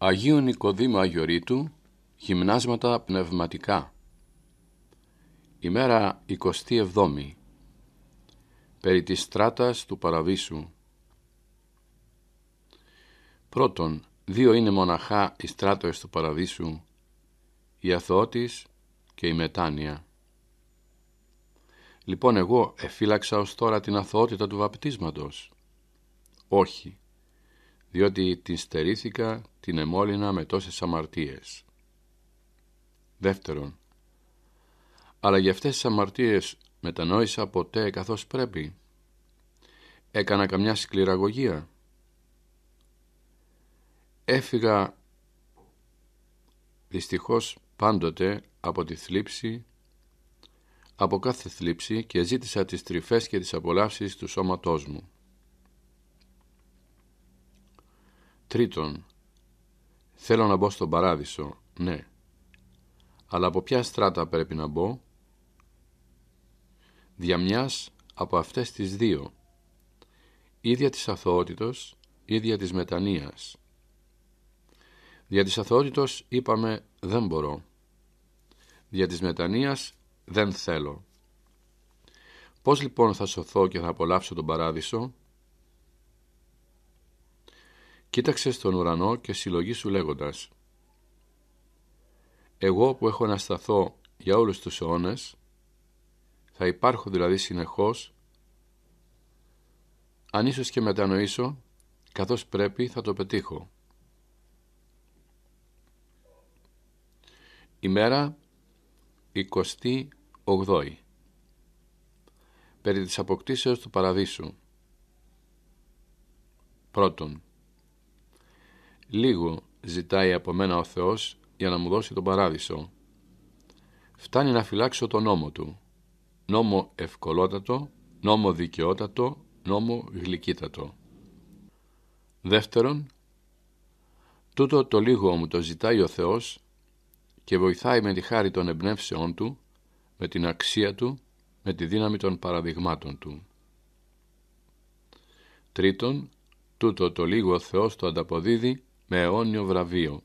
Αγίου Νικοδήμου Αγιορείτου Γυμνάσματα πνευματικά Ημέρα 27 Περί της στράτας του παραδείσου Πρώτον, δύο είναι μοναχά οι στράτες του παραδείσου η αθωότης και η μετάνια. Λοιπόν εγώ εφύλαξα ως τώρα την αθωότητα του βαπτίσματος Όχι διότι την στερήθηκα την εμόλυνα με τόσες αμαρτίες. Δεύτερον, αλλά για αυτές τις αμαρτίες μετανόησα ποτέ καθώς πρέπει. Έκανα καμιά σκληραγωγία. Έφυγα δυστυχώς πάντοτε από τη θλίψη, από κάθε θλίψη και ζήτησα τις τρυφές και τις απολαύσεις του σώματός μου. Τρίτον, θέλω να μπω στον παράδεισο, ναι. Αλλά από ποια στράτα πρέπει να μπω? Δια από αυτές τις δύο. Ίδια της αθωότητος, ίδια της μετανοίας. Δια της αθωότητος είπαμε δεν μπορώ. Δια της μετανοίας δεν θέλω. Πώς λοιπόν θα σωθώ και θα απολαύσω τον παράδεισο? Κοίταξε στον ουρανό και συλλογή σου λέγοντας «Εγώ που έχω να σταθώ για όλους τους αιώνες, θα υπάρχω δηλαδή συνεχώς, αν ίσως και μετανοήσω, καθώς πρέπει θα το πετύχω». Ημέρα 28 Περί της αποκτήσεως του Παραδείσου Πρώτον Λίγο ζητάει από μένα ο Θεός για να μου δώσει τον παράδεισο. Φτάνει να φυλάξω τον νόμο Του. Νόμο ευκολότατο, νόμο δικαιότατο, νόμο γλυκύτατο. Δεύτερον, τούτο το λίγο μου το ζητάει ο Θεός και βοηθάει με τη χάρη των εμπνεύσεών Του, με την αξία Του, με τη δύναμη των παραδειγμάτων Του. Τρίτον, τούτο το λίγο ο Θεός το ανταποδίδει με αιώνιο βραβείο.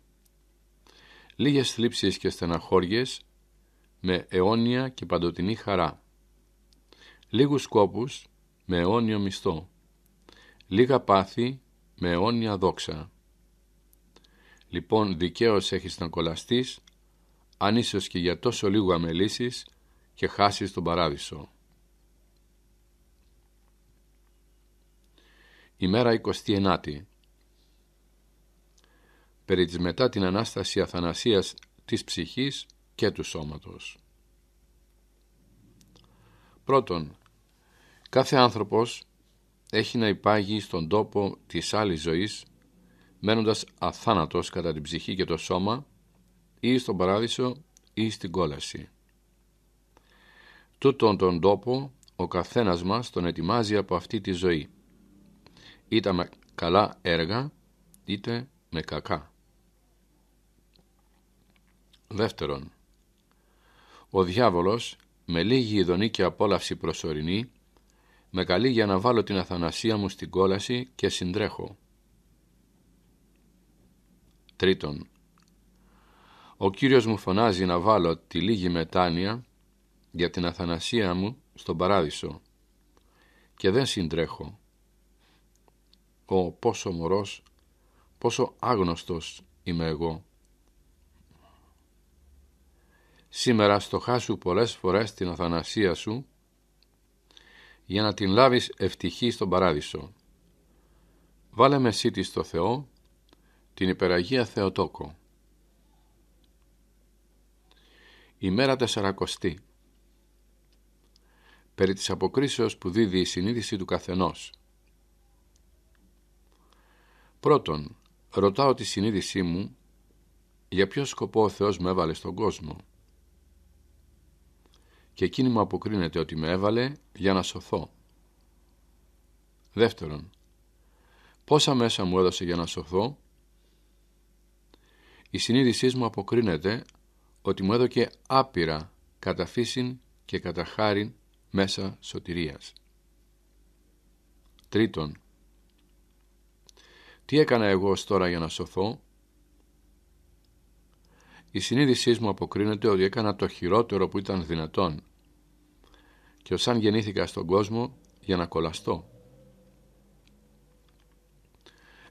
Λίγες θλίψεις και στεναχώριες με αιώνια και παντοτινή χαρά. Λίγους σκόπους με αιώνιο μισθό. Λίγα πάθη με αιώνια δόξα. Λοιπόν δικαίως έχεις να κολαστείς, αν ίσως και για τόσο λίγο αμελήσεις και χάσεις τον παράδεισο. Ημέρα 29η περί της μετά την Ανάσταση Αθανασίας της ψυχής και του σώματος. Πρώτον, κάθε άνθρωπος έχει να υπάγει στον τόπο της άλλης ζωής, μένοντας αθάνατος κατά την ψυχή και το σώμα, ή στον παράδεισο ή στην κόλαση. Τούτον τον τόπο ο καθένας μας τον ετοιμάζει από αυτή τη ζωή, είτε με καλά έργα, είτε με κακά. Δεύτερον, ο διάβολος με λίγη ειδονή και απόλαυση προσωρινή με καλεί για να βάλω την αθανασία μου στην κόλαση και συντρέχω. Τρίτον, ο Κύριος μου φωνάζει να βάλω τη λίγη μετάνοια για την αθανασία μου στον παράδεισο και δεν συντρέχω. Ο πόσο μωρός, πόσο άγνωστος είμαι εγώ. Σήμερα στο χάσου πολλές φορές την αθανασία σου για να την λάβεις ευτυχή στον παράδεισο. Βάλε μεσίτη στο Θεό την υπεραγία Θεοτόκο. Ημέρα τεσσαρακοστή Περί της αποκρίσεως που δίδει η συνείδηση του καθενός. Πρώτον, ρωτάω τη συνείδησή μου για ποιο σκοπό ο Θεός με έβαλε στον κόσμο – και εκείνη μου αποκρίνεται ότι με έβαλε για να σωθώ. Δεύτερον, πόσα μέσα μου έδωσε για να σωθώ. Η συνείδησή μου αποκρίνεται ότι μου έδωκε άπειρα κατά και κατά χάριν μέσα σωτηρίας. Τρίτον, τι έκανα εγώ ως τώρα για να σωθώ, η συνείδησή μου αποκρίνεται ότι έκανα το χειρότερο που ήταν δυνατόν και ως αν γεννήθηκα στον κόσμο για να κολλαστώ.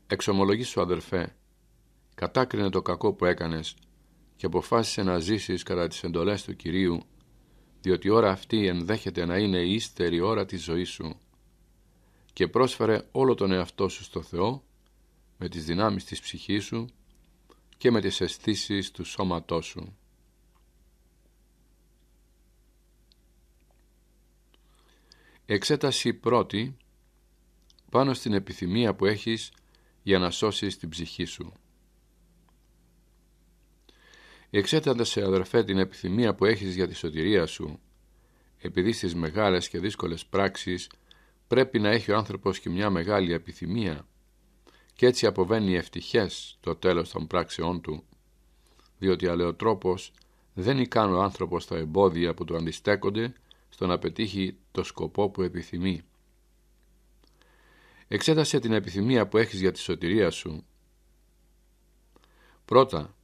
Εξομολογήσου αδερφέ, κατάκρινε το κακό που έκανες και αποφάσισε να ζήσεις κατά τις εντολές του Κυρίου, διότι η ώρα αυτή ενδέχεται να είναι η ύστερη ώρα της ζωής σου και πρόσφερε όλο τον εαυτό σου στο Θεό με τις δυνάμεις της ψυχής σου και με τις αισθήσεις του σώματός σου. Εξέταση πρώτη πάνω στην επιθυμία που έχεις για να σώσεις την ψυχή σου. σε αδερφέ την επιθυμία που έχεις για τη σωτηρία σου, επειδή στις μεγάλες και δύσκολες πράξεις πρέπει να έχει ο άνθρωπος και μια μεγάλη επιθυμία και έτσι αποβαίνει ευτυχές το τέλος των πράξεών του, διότι αλεοτρόπος δεν ικάνει ο άνθρωπος τα εμπόδια που του αντιστέκονται στο να πετύχει το σκοπό που επιθυμεί. Εξέτασε την επιθυμία που έχεις για τη σωτηρία σου. Πρώτα,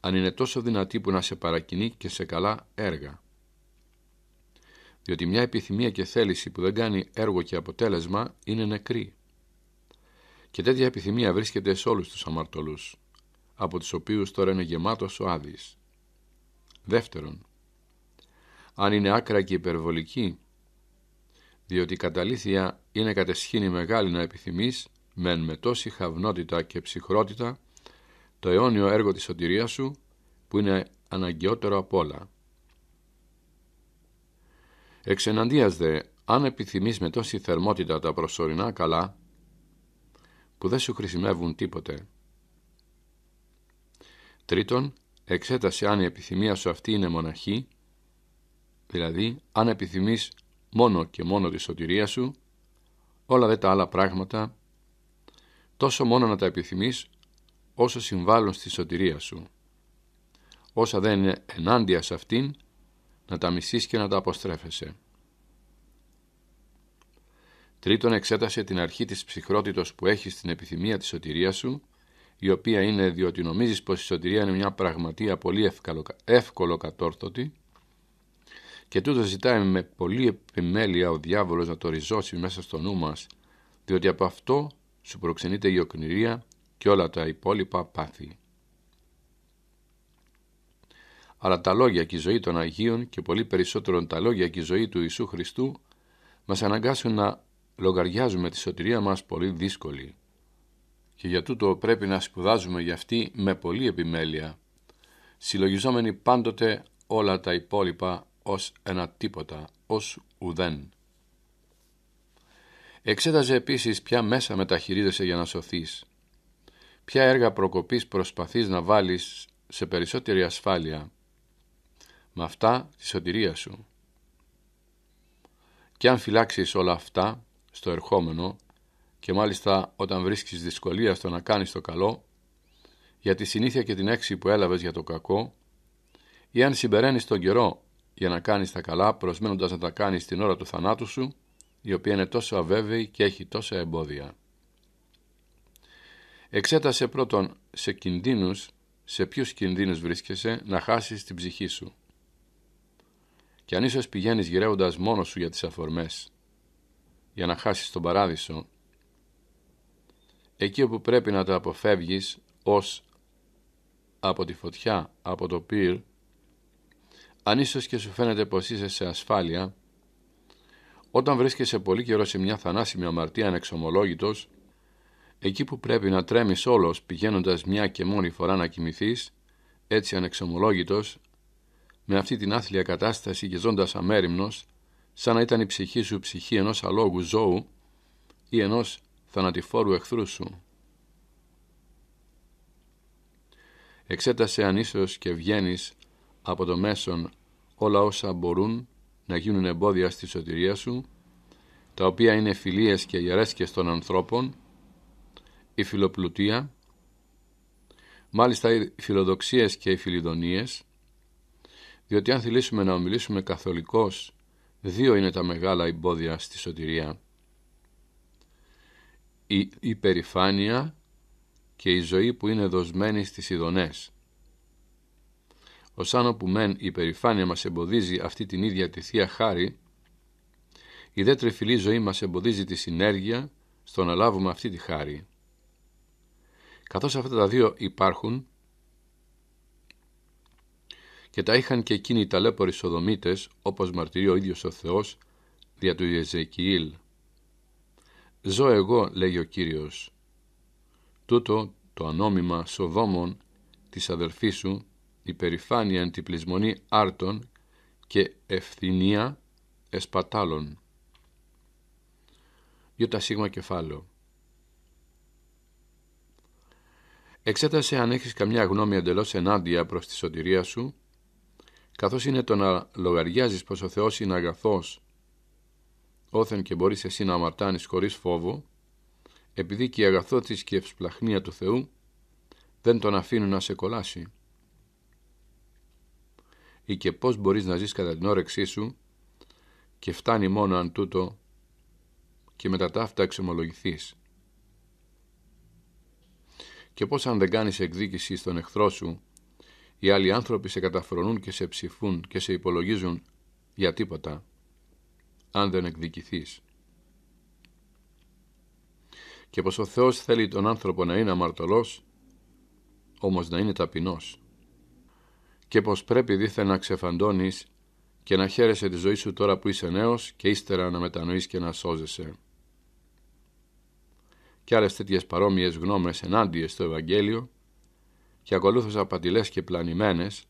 αν είναι τόσο δυνατή που να σε παρακινεί και σε καλά έργα. Διότι μια επιθυμία και θέληση που δεν κάνει έργο και αποτέλεσμα είναι νεκρή. Και τέτοια επιθυμία βρίσκεται σε όλους τους αμαρτωλούς, από τους οποίους τώρα είναι γεμάτος ο Άδης. Δεύτερον, αν είναι άκρα και υπερβολική, διότι η καταλήθεια είναι κατεσχήνη μεγάλη να επιθυμείς, μεν με τόση χαυνότητα και ψυχρότητα, το αιώνιο έργο της σωτηρίας σου, που είναι αναγκαιότερο απ' όλα. Εξ δε, αν επιθυμείς με τόση θερμότητα τα προσωρινά καλά, που δεν σου χρησιμεύουν τίποτε. Τρίτον, εξέτασε αν η επιθυμία σου αυτή είναι μοναχή, δηλαδή αν επιθυμείς μόνο και μόνο τη σωτηρία σου, όλα δε τα άλλα πράγματα, τόσο μόνο να τα επιθυμείς όσο συμβάλλουν στη σωτηρία σου. Όσα δεν είναι ενάντια σε αυτήν, να τα μισείς και να τα αποστρέφεσαι. Τρίτον, εξέτασε την αρχή της ψυχρότητος που έχει στην επιθυμία της σωτηρίας σου, η οποία είναι διότι νομίζεις πως η σωτηρία είναι μια πραγματεία πολύ εύκολο κατόρθωτη και τούτο ζητάει με πολύ επιμέλεια ο διάβολος να το ριζώσει μέσα στο νου μας, διότι από αυτό σου προξενείται η οκνηρία και όλα τα υπόλοιπα πάθη. Αλλά τα λόγια και η ζωή των Αγίων και πολύ περισσότερον τα λόγια και η ζωή του Ιησού Χριστού μας αναγκάσουν να λογαριάζουμε τη σωτηρία μας πολύ δύσκολη και για τούτο πρέπει να σπουδάζουμε για αυτή με πολλή επιμέλεια, συλλογιζόμενοι πάντοτε όλα τα υπόλοιπα ως ένα τίποτα, ως ουδέν. Εξέταζε επίσης ποια μέσα μεταχειρίζεσαι για να σωθείς, ποια έργα προκοπής προσπαθείς να βάλεις σε περισσότερη ασφάλεια, με αυτά τη σωτηρία σου. Και αν φυλάξεις όλα αυτά, στο ερχόμενο και μάλιστα όταν βρίσκεις δυσκολία στο να κάνεις το καλό, για τη συνήθεια και την έξι που έλαβες για το κακό, ή αν συμπεραίνεις τον καιρό για να κάνεις τα καλά, προσμένοντας να τα κάνεις την ώρα του θανάτου σου, η οποία είναι τόσο αβέβαιη και έχει τόσα εμπόδια. Εξέτασε πρώτον σε κινδύνους, σε ποιους κινδύνους βρίσκεσαι, να χάσεις την ψυχή σου. Και αν ίσως πηγαίνεις γυρεύοντας μόνος σου για τις αφορμές, για να χάσεις τον παράδεισο. Εκεί όπου πρέπει να τα αποφεύγεις ως από τη φωτιά, από το πυρ, αν ίσως και σου φαίνεται πως είσαι σε ασφάλεια, όταν βρίσκεσαι πολύ καιρό σε μια θανάσιμη αμαρτία ανεξομολόγητος, εκεί που πρέπει να τρέμεις όλος πηγαίνοντας μια και μόνη φορά να κοιμηθείς, έτσι ανεξομολόγητος, με αυτή την άθλια κατάσταση και ζώντας αμέριμνος, σαν να ήταν η ψυχή σου ψυχή ενός αλόγου ζώου ή ενός θανατηφόρου εχθρού σου. Εξέτασε αν ίσως και βγαίνεις από το μέσον όλα όσα μπορούν να γίνουν εμπόδια στη σωτηρία σου, τα οποία είναι φιλίες και γερέσκες των ανθρώπων, η φιλοπλουτία, μάλιστα οι φιλοδοξίες και οι φιλιδονίες, διότι αν θελήσουμε να ομιλήσουμε καθολικώς Δύο είναι τα μεγάλα εμπόδια στη σωτηρία. Η υπερηφάνεια και η ζωή που είναι δοσμένη στις ειδονές. Ως άνω που μεν η υπερηφάνεια μας εμποδίζει αυτή την ίδια τη Θεία Χάρη, η δε τρεφιλή ζωή μας εμποδίζει τη συνέργεια στο να λάβουμε αυτή τη χάρη. Καθώς αυτά τα δύο υπάρχουν, και τα είχαν και εκείνοι οι ταλέποροι Σοδομίτες, όπως μαρτυρεί ο ίδιος ο Θεός, δια του Ιεζεκιήλ. «Ζω εγώ», λέγει ο Κύριος. Τούτο το ανώμημα Σοδόμων της αδερφής σου, η περηφάνεια αντιπλησμονή άρτων και ευθυνία εσπατάλων. Ιωτα σίγμα κεφάλαιο. Εξέτασε αν έχεις καμιά γνώμη εντελώς ενάντια προς τη σωτηρία σου καθώς είναι το να λογαριάζεις πως ο Θεός είναι αγαθός, όθεν και μπορείς εσύ να αμαρτάνεις χωρίς φόβο, επειδή και η αγαθότης και η ευσπλαχνία του Θεού δεν τον αφήνουν να σε κολλάσει. Ή και πώς μπορείς να ζεις κατά την όρεξή σου και φτάνει μόνο αν τούτο και μετά ταύτα Και πώς αν δεν κάνεις εκδίκηση στον εχθρό σου οι άλλοι άνθρωποι σε καταφρονούν και σε ψηφούν και σε υπολογίζουν για τίποτα, αν δεν εκδικηθείς. Και πως ο Θεός θέλει τον άνθρωπο να είναι αμαρτωλός, όμως να είναι ταπεινός. Και πως πρέπει δίθεν να ξεφαντώνεις και να χαίρεσαι τη ζωή σου τώρα που είσαι νέος και ύστερα να μετανοείς και να σώζεσαι. Και άλλες τέτοιες παρόμοιες γνώμες ενάντια στο Ευαγγέλιο, και ακολούθησα απατηλέ και πλανημένες,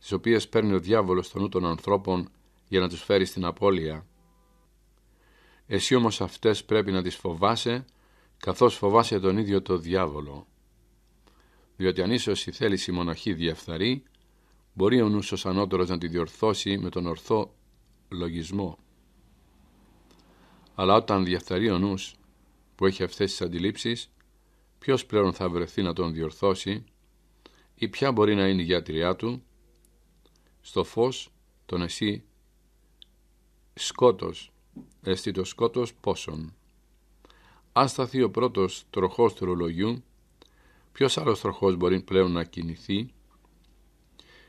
τις οποίες παίρνει ο διάβολος στο νου των ανθρώπων για να τους φέρει στην απώλεια. Εσύ όμως αυτές πρέπει να τις φοβάσαι, καθώς φοβάσαι τον ίδιο το διάβολο. Διότι αν ίσως η θέληση μοναχή διαφθαρεί, μπορεί ο νους ως ανώτερος να τη διορθώσει με τον ορθό λογισμό. Αλλά όταν διαφθαρεί ο νους που έχει αυτές τις αντιλήψεις, ποιος πλέον θα βρεθεί να τον διορθώσει, ή ποια μπορεί να είναι η γιατριά του, στο φως τον εσύ σκότος, εστί το σκότος πόσον. Αν σταθεί ο πρώτος τροχός του ρολογιού, ποιος άλλος τροχός μπορεί πλέον να κινηθεί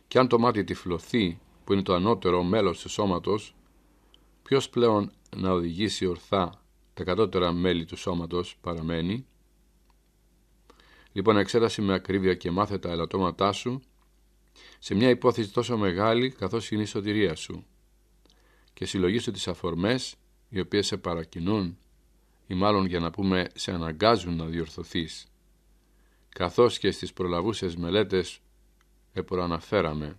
και αν το μάτι τυφλωθεί που είναι το ανώτερο μέλος του σώματος, ποιος πλέον να οδηγήσει ορθά τα κατώτερα μέλη του σώματος παραμένει, Λοιπόν, εξέτασε με ακρίβεια και μάθε τα ελαττώματά σου σε μια υπόθεση τόσο μεγάλη καθώς είναι η σωτηρία σου και σου τις αφορμές οι οποίες σε παρακινούν ή μάλλον για να πούμε σε αναγκάζουν να διορθωθείς καθώς και στις προλαβούσες μελέτες επροαναφέραμε.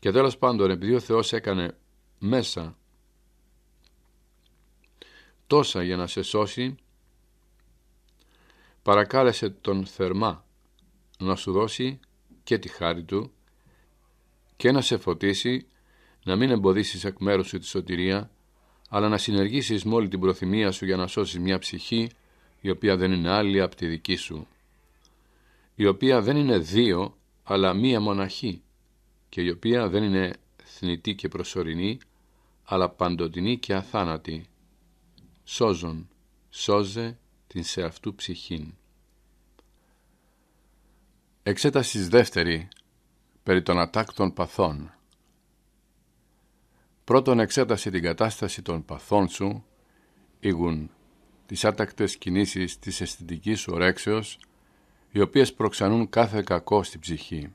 Και τέλος πάντων, επειδή ο Θεός έκανε μέσα τόσα για να σε σώσει, παρακάλεσε τον θερμά να σου δώσει και τη χάρη του και να σε φωτίσει, να μην εμποδίσεις εκ μέρους σου τη σωτηρία, αλλά να συνεργήσεις με όλη την προθυμία σου για να σώσεις μια ψυχή η οποία δεν είναι άλλη από τη δική σου, η οποία δεν είναι δύο, αλλά μία μοναχή και η οποία δεν είναι θνητή και προσωρινή, αλλά παντοτινή και αθάνατη. Σώζον, σώζε την σε αυτού ψυχήν. Εξέτασης δεύτερη περί των ατάκτων παθών. Πρώτον εξέταση την κατάσταση των παθών σου, ήγουν τις άτακτες κινήσεις της σου ορέξεως, οι οποίες προξανούν κάθε κακό στην ψυχή.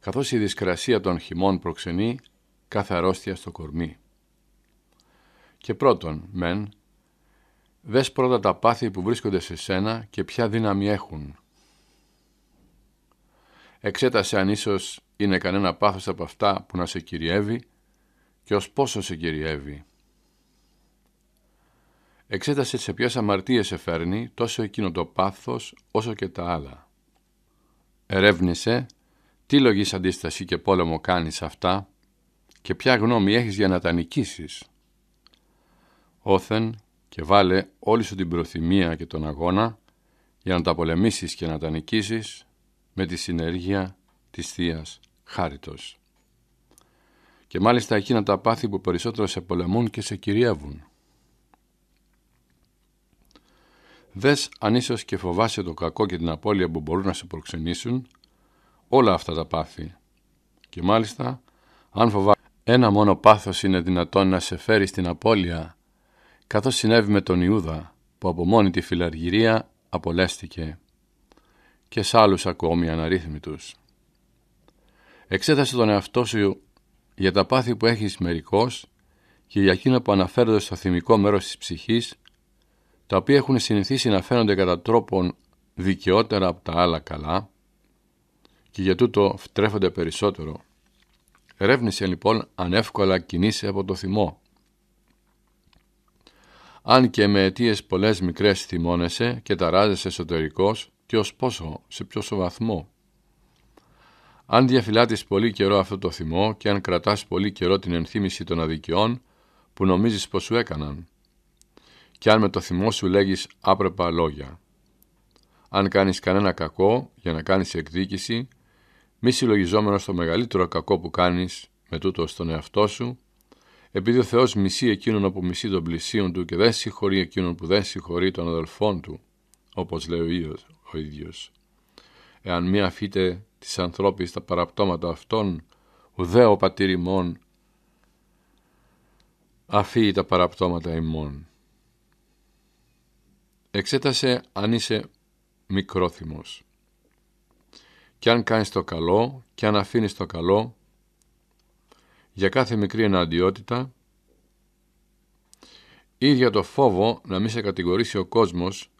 Καθώς η δυσκρασία των χυμών προξενεί κάθε αρρώστια στο κορμί. Και πρώτον, μεν, Δες πρώτα τα πάθη που βρίσκονται σε σένα και ποια δύναμη έχουν. Εξέτασε αν ίσως είναι κανένα πάθος από αυτά που να σε κυριεύει και ως πόσο σε κυριεύει. Εξέτασε σε ποιες αμαρτίες σε φέρνει τόσο εκείνο το πάθος όσο και τα άλλα. Ερεύνησε τι λογής αντίσταση και πόλεμο κάνεις αυτά και ποια γνώμη έχεις για να τα νικήσεις. Όθεν και βάλε όλη σου την προθυμία και τον αγώνα για να τα πολεμήσεις και να τα νικήσεις με τη συνεργία της θείας Χάριτος. Και μάλιστα εκείνα τα πάθη που περισσότερο σε πολεμούν και σε κυριεύουν. Δες αν ίσως και φοβάσαι το κακό και την απώλεια που μπορούν να σε προξενήσουν όλα αυτά τα πάθη. Και μάλιστα αν φοβάσαι ένα μόνο πάθος είναι δυνατόν να σε φέρει στην απώλεια καθώς συνέβη με τον Ιούδα που από μόνη τη φιλαργυρία απολέστηκε και σ' άλλους ακόμη αναρρύθμιτους. Εξέτασε τον εαυτό σου για τα πάθη που έχεις μερικώς και για εκείνα που αναφέρονται στο θυμικό μέρος της ψυχής, τα οποία έχουν συνηθίσει να φαίνονται κατά τρόπον δικαιότερα από τα άλλα καλά και για τούτο φτρέφονται περισσότερο. Ερεύνησε λοιπόν ανεύκολα κινήσει από το θυμό αν και με αιτίες πολλές μικρές θυμώνεσαι και ταράζεσαι εσωτερικώ και ω πόσο, σε ποιος βαθμό. Αν διαφυλάτεις πολύ καιρό αυτό το θυμό και αν κρατάς πολύ καιρό την ενθύμηση των αδικιών που νομίζεις πώ σου έκαναν και αν με το θυμό σου λέγεις άπρεπα λόγια. Αν κάνεις κανένα κακό για να κάνεις εκδίκηση, μη συλλογιζόμενος στο μεγαλύτερο κακό που κάνεις με τούτο στον εαυτό σου επειδή ο Θεός μισεί εκείνον που μισεί των πλησίων του και δεν συγχωρεί εκείνον που δεν συγχωρεί των αδελφών του, όπως λέει ο ίδιος. Εάν μη αφήτε τις ανθρώπινε τα παραπτώματα αυτών, ουδέ ο πατήρ ημών αφήει τα παραπτώματα ημών. Εξέτασε αν είσαι μικρόθυμος. Κι αν κάνεις το καλό, κι αν αφήνεις το καλό, για κάθε μικρή εναντιότητα ή για το φόβο να μην σε κατηγορήσει ο κόσμος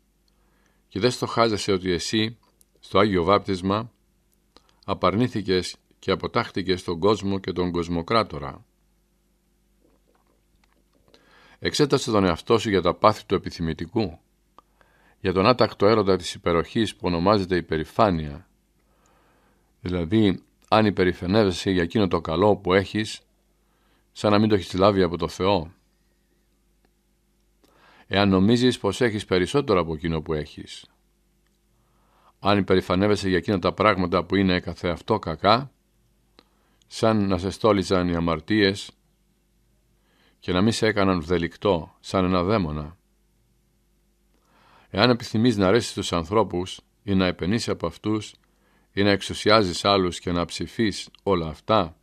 και δεν στο ότι εσύ στο Άγιο Βάπτισμα απαρνήθηκες και αποτάχτηκες στον κόσμο και τον κοσμοκράτορα. Εξέτασε τον εαυτό σου για τα πάθη του επιθυμητικού, για τον άτακτο έρωτα της υπεροχής που ονομάζεται υπερηφάνεια, δηλαδή αν υπερηφανεύεσαι για εκείνο το καλό που έχεις σαν να μην το έχεις λάβει από το Θεό. Εάν νομίζεις πως έχεις περισσότερο από εκείνο που έχεις. Αν υπερηφανεύεσαι για εκείνα τα πράγματα που είναι καθεαυτό κακά, σαν να σε στόλιζαν οι αμαρτίες και να μην σε έκαναν βδελικτό σαν ένα δαίμονα. Εάν επιθυμείς να αρέσεις τους ανθρώπους ή να επενείς από αυτούς ή να εξουσιάζεις άλλους και να ψηφείς όλα αυτά,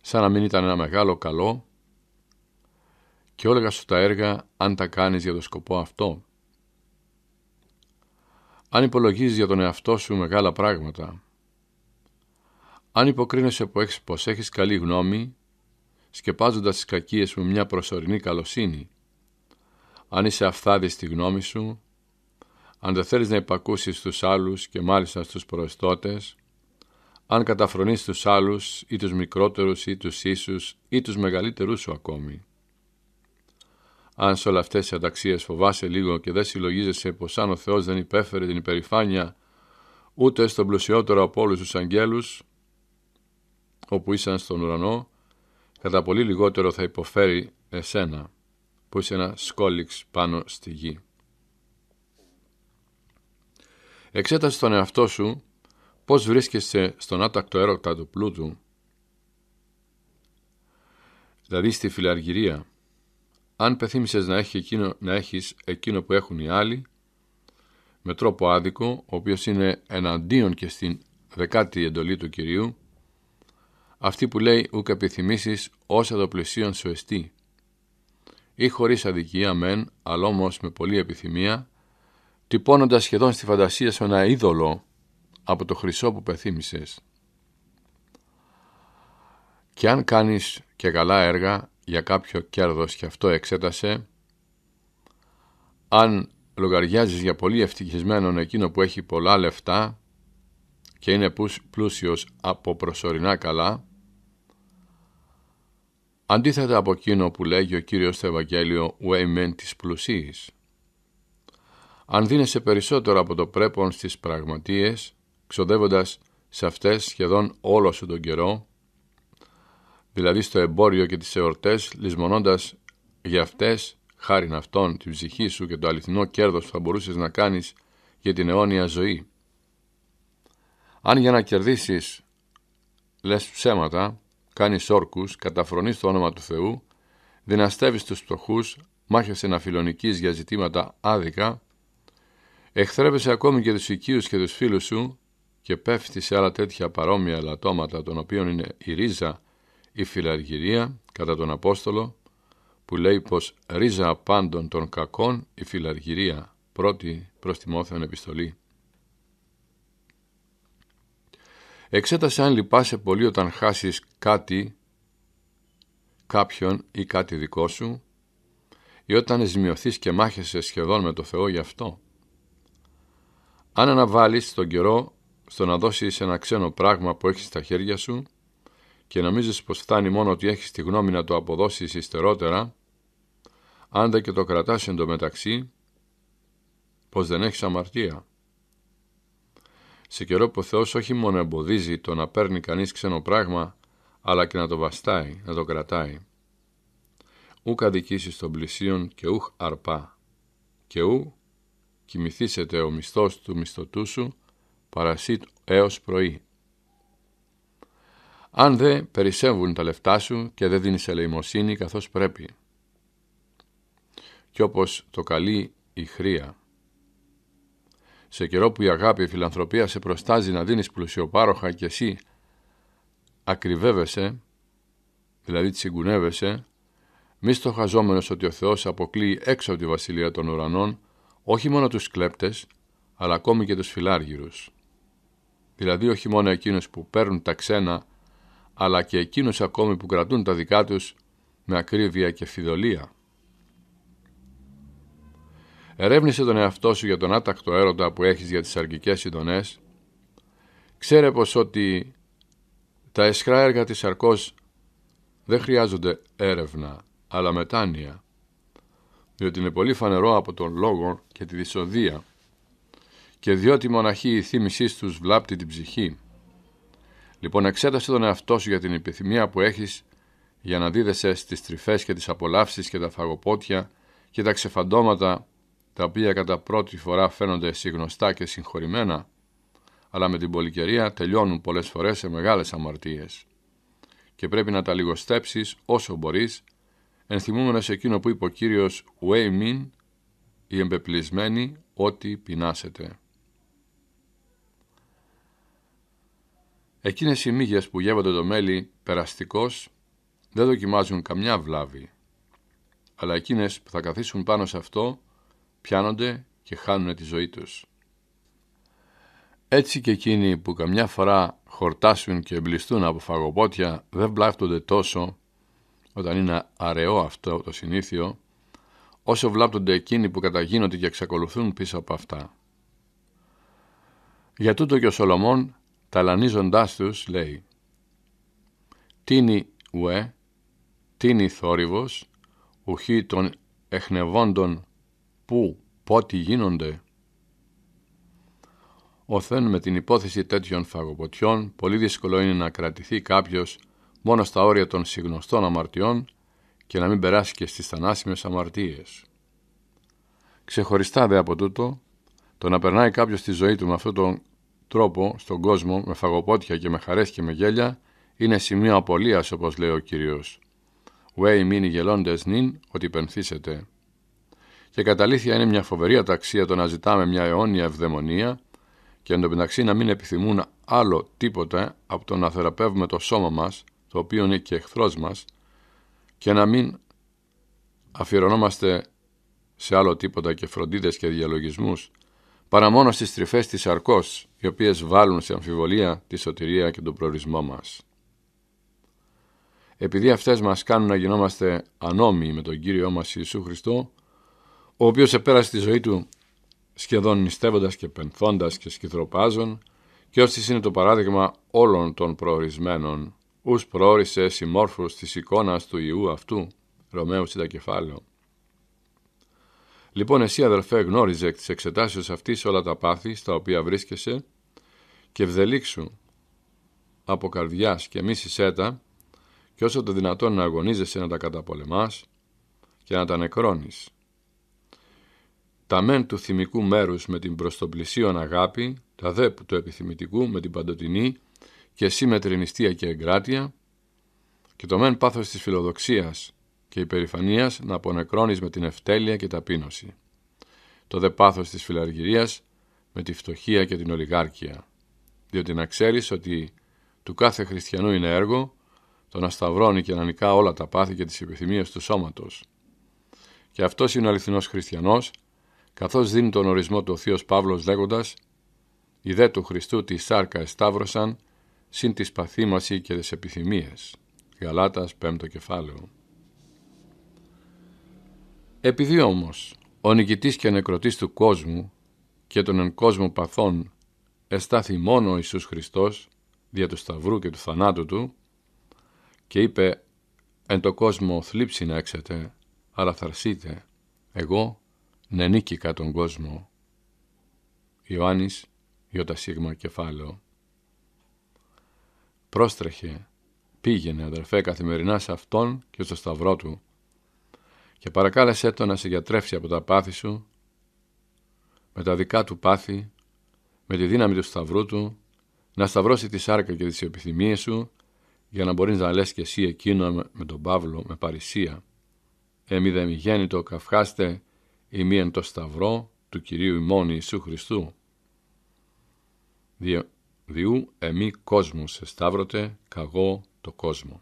σαν να μην ήταν ένα μεγάλο καλό και όλεγα σου τα έργα αν τα κάνεις για το σκοπό αυτό. Αν υπολογίζεις για τον εαυτό σου μεγάλα πράγματα, αν υποκρίνεσαι πως έχεις καλή γνώμη, σκεπάζοντας τις κακίες με μια προσωρινή καλοσύνη, αν είσαι αυθάδης στη γνώμη σου, αν δεν θέλεις να υπακούσεις στους άλλους και μάλιστα στους προεστώτες, αν καταφρονείς τους άλλους ή τους μικρότερους ή τους ίσους ή τους μεγαλύτερούς σου ακόμη. Αν σε όλα αυτές τις αταξίες φοβάσαι λίγο και δεν συλλογίζεσαι πως αν ο Θεός δεν υπέφερε την υπερηφάνεια ούτε στον πλουσιότερο από όλους τους αγγέλους, όπου ήσαν στον ουρανό, κατά πολύ λιγότερο θα υποφέρει εσένα, που είσαι ένα σκόλιξ πάνω στη γη. Εξέτασε τον εαυτό σου Πώς βρίσκεσαι στον άτακτο έρωτα του πλούτου, δηλαδή στη φιλαργυρία, αν πεθύμησες να, έχει εκείνο, να έχεις εκείνο που έχουν οι άλλοι, με τρόπο άδικο, ο οποίος είναι εναντίον και στην δεκάτη εντολή του Κυρίου, αυτή που λέει «Ουκ επιθυμήσεις όσα το πλαισίον σου εστί» ή χωρίς αδικία μεν, αλλά όμως με πολλή επιθυμία, τυπώνοντας σχεδόν στη φαντασία σου ένα είδωλο από το χρυσό που πεθύμησες. Και αν κάνεις και καλά έργα για κάποιο κέρδος και αυτό εξέτασε, αν λογαριάζεις για πολύ ευτυχισμένον εκείνο που έχει πολλά λεφτά και είναι πλούσιος από προσωρινά καλά, αντίθετα από εκείνο που λέγει ο Κύριος στο Ευαγγέλιο «Ουέιμεν της πλουσίης». Αν δίνεσαι περισσότερο από το πρέπον στις πραγματίες, ξοδεύοντας σε αυτές σχεδόν όλο σου τον καιρό, δηλαδή στο εμπόριο και τις εορτές, λησμονώντας για αυτές, χάρην αυτών, την ψυχή σου και το αληθινό κέρδος που θα μπορούσες να κάνεις για την αιώνια ζωή. Αν για να κερδίσεις λες ψέματα, κάνεις όρκους, καταφρονείς το όνομα του Θεού, δυναστεύεις τους φτωχούς, μάχεσαι να φιλονικείς για ζητήματα άδικα, εχθρέπεσαι ακόμη και τους και τους φίλους σου, και πέφτει σε άλλα τέτοια παρόμοια ελαττώματα των οποίων είναι η ρίζα, η φιλαργυρία κατά τον Απόστολο που λέει πως ρίζα πάντων των κακών η φιλαργυρία πρώτη προς Τιμόθεον επιστολή. Εξέτασε αν λυπάσαι πολύ όταν χάσεις κάτι, κάποιον ή κάτι δικό σου ή όταν ζημιωθείς και μάχεσαι σχεδόν με το Θεό γι' αυτό. Αν αναβάλεις τον καιρό στο να δώσεις ένα ξένο πράγμα που έχεις στα χέρια σου και νομίζεις πως φτάνει μόνο ότι έχεις τη γνώμη να το αποδώσεις υστερότερα, δεν και το κρατάς εντωμεταξύ, πως δεν έχεις αμαρτία. Σε καιρό που ο Θεός όχι μόνο εμποδίζει το να παίρνει κανείς ξένο πράγμα, αλλά και να το βαστάει, να το κρατάει. Ούκ αδικήσεις των πλησίων και ούχ αρπά, και ού κοιμηθήσετε ο μισθός του μισθωτού σου παρασίτ έως πρωί. Αν δε περισσεύουν τα λεφτά σου και δεν δίνεις ελεημοσύνη καθώς πρέπει. Κι όπως το καλεί η χρία. Σε καιρό που η αγάπη η φιλανθρωπία σε προστάζει να δίνεις πλουσιοπάροχα και εσύ ακριβεύεσαι, δηλαδή τσιγκουνεύεσαι, μη στοχαζόμενος ότι ο Θεός αποκλείει έξω από τη βασιλεία των ουρανών όχι μόνο τους κλέπτες, αλλά ακόμη και τους φιλάργυρους δηλαδή όχι μόνο εκείνους που παίρνουν τα ξένα, αλλά και εκείνους ακόμη που κρατούν τα δικά τους με ακρίβεια και φιδωλία. Ερεύνησε τον εαυτό σου για τον άτακτο έρωτα που έχεις για τις αρκικές συντονές. Ξέρε πως ότι τα αισχρά έργα της αρκός δεν χρειάζονται έρευνα, αλλά μετάνοια, διότι είναι πολύ φανερό από τον λόγο και τη δυσοδεία και διότι μοναχή η θύμησή τους βλάπτει την ψυχή. Λοιπόν εξέτασε τον εαυτό σου για την επιθυμία που έχεις για να δίδεσαι στις τρυφές και τις απολαύσεις και τα φαγοπότια και τα ξεφαντώματα τα οποία κατά πρώτη φορά φαίνονται συγνωστά και συγχωρημένα αλλά με την πολυκαιρία τελειώνουν πολλές φορές σε μεγάλες αμαρτίες και πρέπει να τα λιγοστέψεις όσο μπορείς ενθυμούμενος εκείνο που είπε ο Κύριος «Ουέι οι εμπεπλισμένοι ότι πεινάσετε. Εκείνες οι μύγες που γεύονται το μέλι περαστικός δεν δοκιμάζουν καμιά βλάβη, αλλά εκείνες που θα καθίσουν πάνω σε αυτό πιάνονται και χάνουν τη ζωή τους. Έτσι και εκείνοι που καμιά φορά χορτάσουν και εμπλιστούν από φαγοπότια δεν βλάπτονται τόσο όταν είναι αραιό αυτό το συνήθιο, όσο βλάπτονται εκείνοι που καταγίνονται και εξακολουθούν πίσω από αυτά. Για τούτο και ο Σολομών ταλανίζοντάς τους λέει «Τίνι, ουέ, τίνι θόρυβος, ουχή των εχνευόντων που πότι γίνονται». Οθεν με την υπόθεση τέτοιων φαγοποτιών, πολύ δύσκολο είναι να κρατηθεί κάποιος μόνο στα όρια των συγνωστών αμαρτιών και να μην περάσει και στις θανάσιμες αμαρτίες. Ξεχωριστά δε από τούτο, το να περνάει κάποιος τη ζωή του με αυτόν τον τρόπο στον κόσμο με φαγοπότια και με χαρές και με γέλια είναι σημείο απολίας όπως λέει ο Κυρίος. Βέι μείνει γελόντες νυν ότι πενθήσετε. Και κατά είναι μια φοβερή αταξία το να ζητάμε μια αιώνια ευδαιμονία και εντωμεταξύ να μην επιθυμούν άλλο τίποτα από το να θεραπεύουμε το σώμα μας, το οποίο είναι και εχθρός μας, και να μην αφιερωνόμαστε σε άλλο τίποτα και φροντίδες και διαλογισμούς, παρά μόνο στις τρυφές της αρκός, οι οποίες βάλουν σε αμφιβολία τη σωτηρία και τον προορισμό μας. Επειδή αυτές μας κάνουν να γινόμαστε ανώμοι με τον Κύριό μας Ιησού Χριστό, ο οποίος επέρασε τη ζωή του σχεδόν νηστεύοντας και πενθώντας και σκυθροπάζων, και ώστις είναι το παράδειγμα όλων των προορισμένων, ους προόρισε συμμόρφους της εικόνας του Ιού αυτού, Ρωμαίου Συντακεφάλαιο, Λοιπόν, εσύ αδερφέ, γνώριζε εκ της εξετάσεως αυτής όλα τα πάθη στα οποία βρίσκεσαι και ευδελίξου από καρδιάς και μη συσέτα, και όσο το δυνατόν να αγωνίζεσαι να τα καταπολεμάς και να τα νεκρώνεις. Τα μεν του θυμικού μέρους με την προστοπλησίων αγάπη, τα δε του επιθυμητικού με την παντοτινή και εσύ με και εγκράτεια, και το μεν πάθος της φιλοδοξίας και υπερηφανίας να απονεκρώνεις με την ευτέλεια και ταπείνωση. Το δε πάθος της φιλαργυρίας με τη φτωχία και την ολιγάρκεια. Διότι να ξέρεις ότι του κάθε χριστιανού είναι έργο το να σταυρώνει και να νικά όλα τα πάθη και τις επιθυμίες του σώματος. Και αυτός είναι ο αληθινός χριστιανός, καθώς δίνει τον ορισμό του ο Θείος Παύλος λέγοντας «Η δε του Χριστού τη σάρκα εσταύρωσαν, συν της παθήμαση και τις επιθυμίες». Γαλάτας, πέμπτο κεφάλαιο. Επειδή όμως ο νικητής και νεκρωτής του κόσμου και των εν κόσμου παθών εστάθη μόνο ο Ιησούς Χριστός δια του σταυρού και του θανάτου του και είπε «Εν το κόσμο θλίψη να έξετε, αλλά θαρσείτε, εγώ νενίκηκα ναι τον κόσμο». Ιωάννης, Ιωτα Σίγμα κεφάλαιο. Πρόστρεχε, πήγαινε αδερφέ καθημερινά σε αυτόν και στο σταυρό του και παρακάλεσέ τον να σε γιατρέψει από τα πάθη σου, με τα δικά του πάθη, με τη δύναμη του σταυρού του, να σταυρώσει τη σάρκα και τις επιθυμίες σου, για να μπορείς να λες και εσύ εκείνο με τον Παύλο, με παρησία. Εμεί δε μη γέννητο καυχάστε το σταυρό του Κυρίου ημών Ιησού Χριστού. Διου εμι κόσμου σε σταύρωτε, καγώ το κόσμο.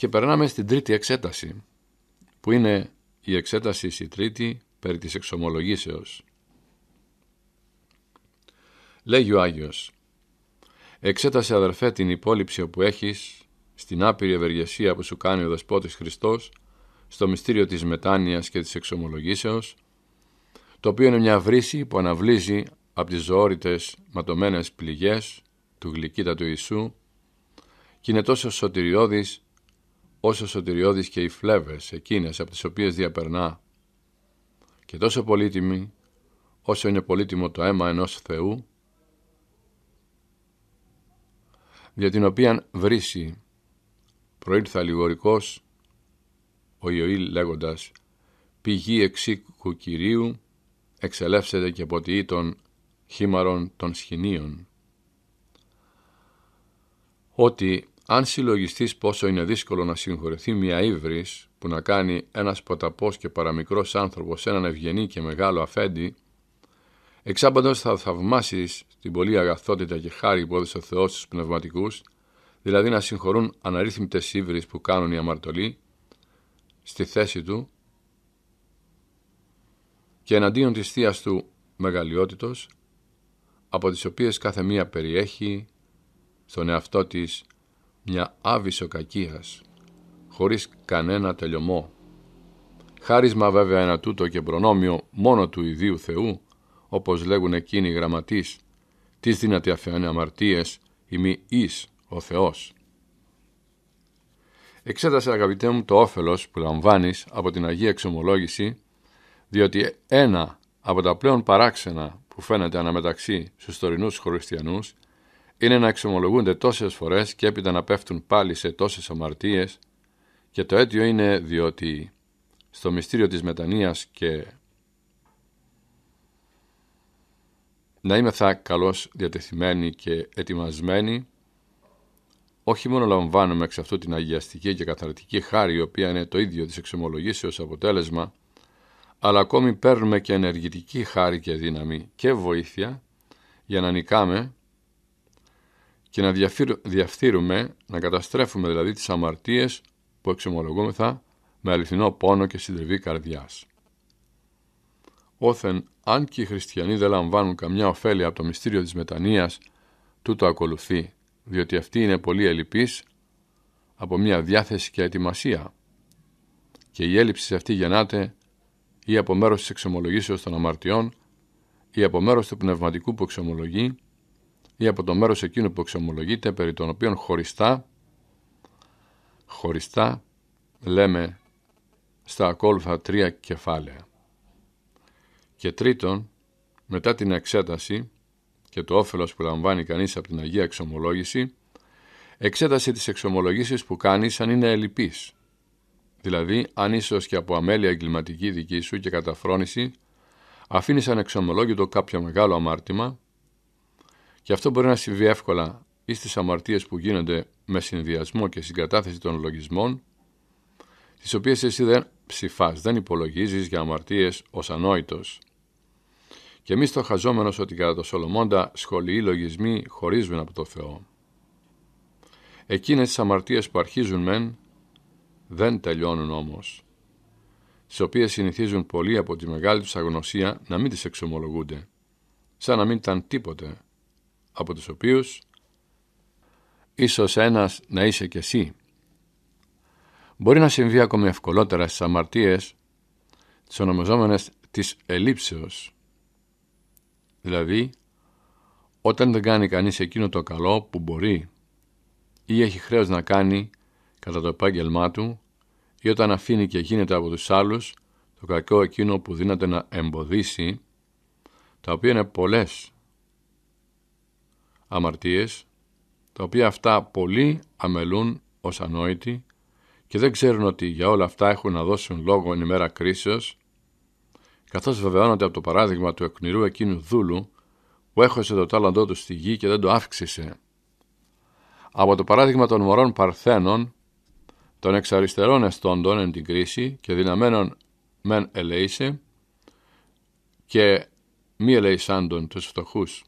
Και περνάμε στην τρίτη εξέταση, που είναι η εξέταση η τρίτη περί της εξομολογήσεως. Λέγει ο Άγιος, «Εξέτασε αδερφέ την υπόλοιψη όπου έχεις στην άπειρη ευεργεσία που σου κάνει ο Δεσπότης Χριστός στο μυστήριο της μετάνοιας και της εξομολογήσεως, το οποίο είναι μια βρύση που αναβλύζει από τις ζωόρητες ματωμένες πληγές του του Ιησού και είναι τόσο σωτηριώδης όσο σωτηριώδεις και οι φλέβες εκείνες από τις οποίες διαπερνά και τόσο πολύτιμη όσο είναι πολύτιμο το αίμα ενός Θεού για την οποίαν βρίσκει προήλθα λιγορικός ο Ιωήλ λέγοντας «Πηγή εξήκου Κυρίου εξελεύσεται και ποτιεί των χήμαρων των σχοινίων». Ότι αν συλλογιστείς πόσο είναι δύσκολο να συγχωρεθεί μια ύβρις που να κάνει ένας ποταπός και παραμικρός άνθρωπος έναν ευγενή και μεγάλο αφέντη, εξάπαντος θα θαυμάσεις την πολλή αγαθότητα και χάρη που έδωσε ο Θεός στους πνευματικούς, δηλαδή να συγχωρούν αναρρύθμιτες ύβρις που κάνουν οι αμαρτωλοί, στη θέση του και εναντίον της θεία του μεγαλειότητος, από τις οποίες κάθε μία περιέχει στον εαυτό της μια άβυσο κακίας, χωρίς κανένα τελειωμό. Χάρισμα βέβαια ένα τούτο και προνόμιο μόνο του ιδίου Θεού, όπως λέγουν εκείνοι οι γραμματείς, τις δυνατή αφαιάνε αμαρτίες, ημί εις ο Θεός. Εξέτασε αγαπητέ μου το όφελος που λαμβάνεις από την Αγία Εξομολόγηση, διότι ένα από τα πλέον παράξενα που φαίνεται αναμεταξύ στους τωρινούς χριστιανούς είναι να εξομολογούνται τόσες φορές και έπειτα να πέφτουν πάλι σε τόσες αμαρτίες και το αίτιο είναι διότι στο μυστήριο της μετανοίας και να θα καλώς διατεθειμένοι και ετοιμασμένοι όχι μόνο λαμβάνουμε εξ αυτού την αγιαστική και καθαρτική χάρη η οποία είναι το ίδιο της εξομολογήσεως αποτέλεσμα αλλά ακόμη παίρνουμε και ενεργητική χάρη και δύναμη και βοήθεια για να νικάμε και να διαφθείρουμε, να καταστρέφουμε δηλαδή τις αμαρτίες που εξομολογούμεθα με αληθινό πόνο και συντριβή καρδιάς. Όθεν, αν και οι χριστιανοί δεν λαμβάνουν καμιά ωφέλεια από το μυστήριο της μετανοίας, τούτο ακολουθεί, διότι αυτή είναι πολύ ελλειπής από μια διάθεση και ετοιμασία. Και η έλλειψη σε αυτή γεννάται ή από μέρος της εξομολογήσεως των αμαρτιών ή από μέρος του πνευματικού που εξομολογεί ή από το μέρος εκείνου που εξομολογείται, περί των οποίων χωριστά, χωριστά λέμε στα ακόλουθα τρία κεφάλαια. Και τρίτον, μετά την εξέταση και το όφελος που λαμβάνει κανείς από την Αγία Εξομολόγηση, εξέταση της εξομολογήσης που κάνεις αν είναι ελλειπής, δηλαδή αν ίσως και από αμέλεια εγκληματική δική σου και καταφρόνηση, αφήνεις ανεξομολόγητο κάποιο μεγάλο αμάρτημα, και αυτό μπορεί να συμβεί εύκολα ή στις αμαρτίες που γίνονται με συνδυασμό και συγκατάθεση των λογισμών, τις οποίες εσύ δεν ψηφάς, δεν υπολογίζεις για αμαρτίες ως ανόητος. Και μη στοχαζόμενος ότι κατά το Σολομώντα σχολείοι λογισμοί χωρίζουν από το Θεό. Εκείνες τις αμαρτίες που αρχίζουν μεν, δεν τελειώνουν όμως, τις οποίες συνηθίζουν πολλοί από τη μεγάλη τους αγνωσία να μην τις εξομολογούνται, σαν να μην ήταν τίποτε από τους οποίους ίσως ένας να είσαι κι εσύ. Μπορεί να συμβεί ακόμη ευκολότερα στις αμαρτίες τις ονομαζόμενες της ελήψεως. Δηλαδή, όταν δεν κάνει κανείς εκείνο το καλό που μπορεί ή έχει χρέος να κάνει κατά το επάγγελμά του ή όταν αφήνει και γίνεται από τους άλλους το κακό εκείνο που δύναται να εμποδίσει, τα οποία είναι πολλές αμαρτίες, τα οποία αυτά πολλοί αμελούν ως ανόητοι και δεν ξέρουν ότι για όλα αυτά έχουν να δώσουν λόγο εν ημέρα κρίσεως, καθώς βεβαιώνονται από το παράδειγμα του εκνηρού εκείνου δούλου που έχωσε το τάλαντό του στη γη και δεν το αύξησε. Από το παράδειγμα των μωρών παρθένων, των εξαριστερών εστόντων εν την κρίση και δυναμένων μεν ελέησε και μη ελεησάντων τους φτωχούς.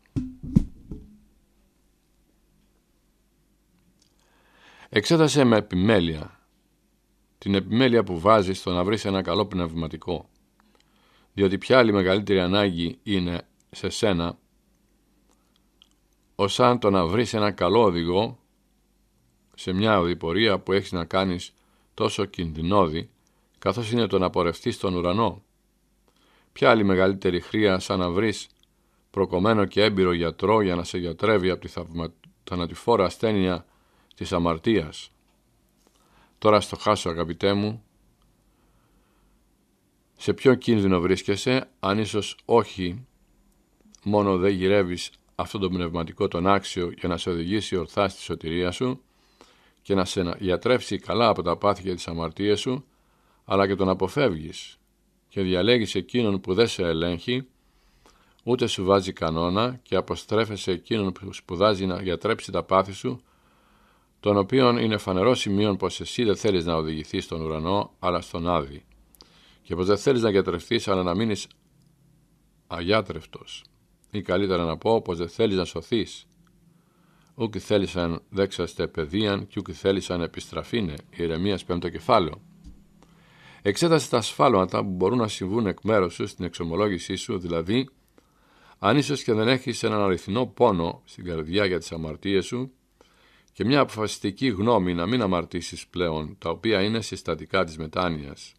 Εξέτασε με επιμέλεια την επιμέλεια που βάζεις στο να βρεις ένα καλό πνευματικό. Διότι ποια άλλη μεγαλύτερη ανάγκη είναι σε σένα ως αν το να βρεις ένα καλό οδηγό σε μια οδηπορία που έχεις να κάνεις τόσο κινδυνόδη, καθώς είναι το να πορευτείς στον ουρανό. Ποια άλλη μεγαλύτερη χρεια σαν να βρεις προκομμένο και έμπειρο γιατρό για να σε γιατρεύει από τη θανατηφόρα ασθένεια της αμαρτίας. Τώρα στο χάσω αγαπητέ μου, σε ποιο κίνδυνο βρίσκεσαι, αν ίσως όχι μόνο δεν γυρεύεις αυτό το πνευματικό τον άξιο για να σε οδηγήσει ορθά στη σωτηρία σου και να σε ιατρέψει καλά από τα πάθη και τις αμαρτίες σου, αλλά και τον αποφεύγεις και διαλέγεις εκείνον που δεν σε ελέγχει, ούτε σου βάζει κανόνα και αποστρέφεσαι εκείνον που σπουδάζει να γιατρέψει τα πάθη σου, τον οποίο είναι φανερό σημείο πως εσύ δεν θέλεις να οδηγηθείς στον ουρανό, αλλά στον άδει. και πως δεν θέλεις να γιατρευτείς, αλλά να μείνεις αγιάτρευτος, ή καλύτερα να πω πως δεν θέλεις να σωθείς. Ούκ θέλησαν δέξαστε παιδείαν και ούκ θέλησαν επιστραφήνε, ηρεμίας πέμπτο κεφάλαιο. Εξέτασε τα ασφάλματα που μπορούν να συμβούν εκ μέρους σου στην εξομολόγησή σου, δηλαδή αν ίσως και δεν έχεις έναν αληθινό πόνο στην καρδιά για τις αμαρτίες σου, και μια αποφασιστική γνώμη να μην αμαρτήσεις πλέον, τα οποία είναι συστατικά της μετάνοιας.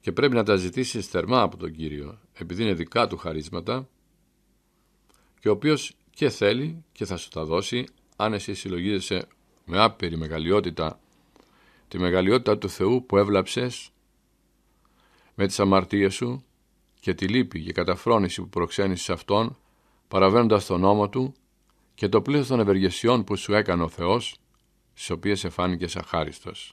Και πρέπει να τα ζητήσεις θερμά από τον Κύριο, επειδή είναι δικά του χαρίσματα, και ο οποίος και θέλει και θα σου τα δώσει, αν εσύ συλλογίζεσαι με άπειρη μεγαλειότητα τη μεγαλειότητα του Θεού που έβλαψες με τις αμαρτίες σου και τη λύπη και καταφρόνηση που προξένεις Αυτόν, παραβαίνοντας τον νόμο Του και το πλήθος των ευεργεσιών που σου έκανε ο Θεός, στις οποίες εφάνηκες αχάριστος.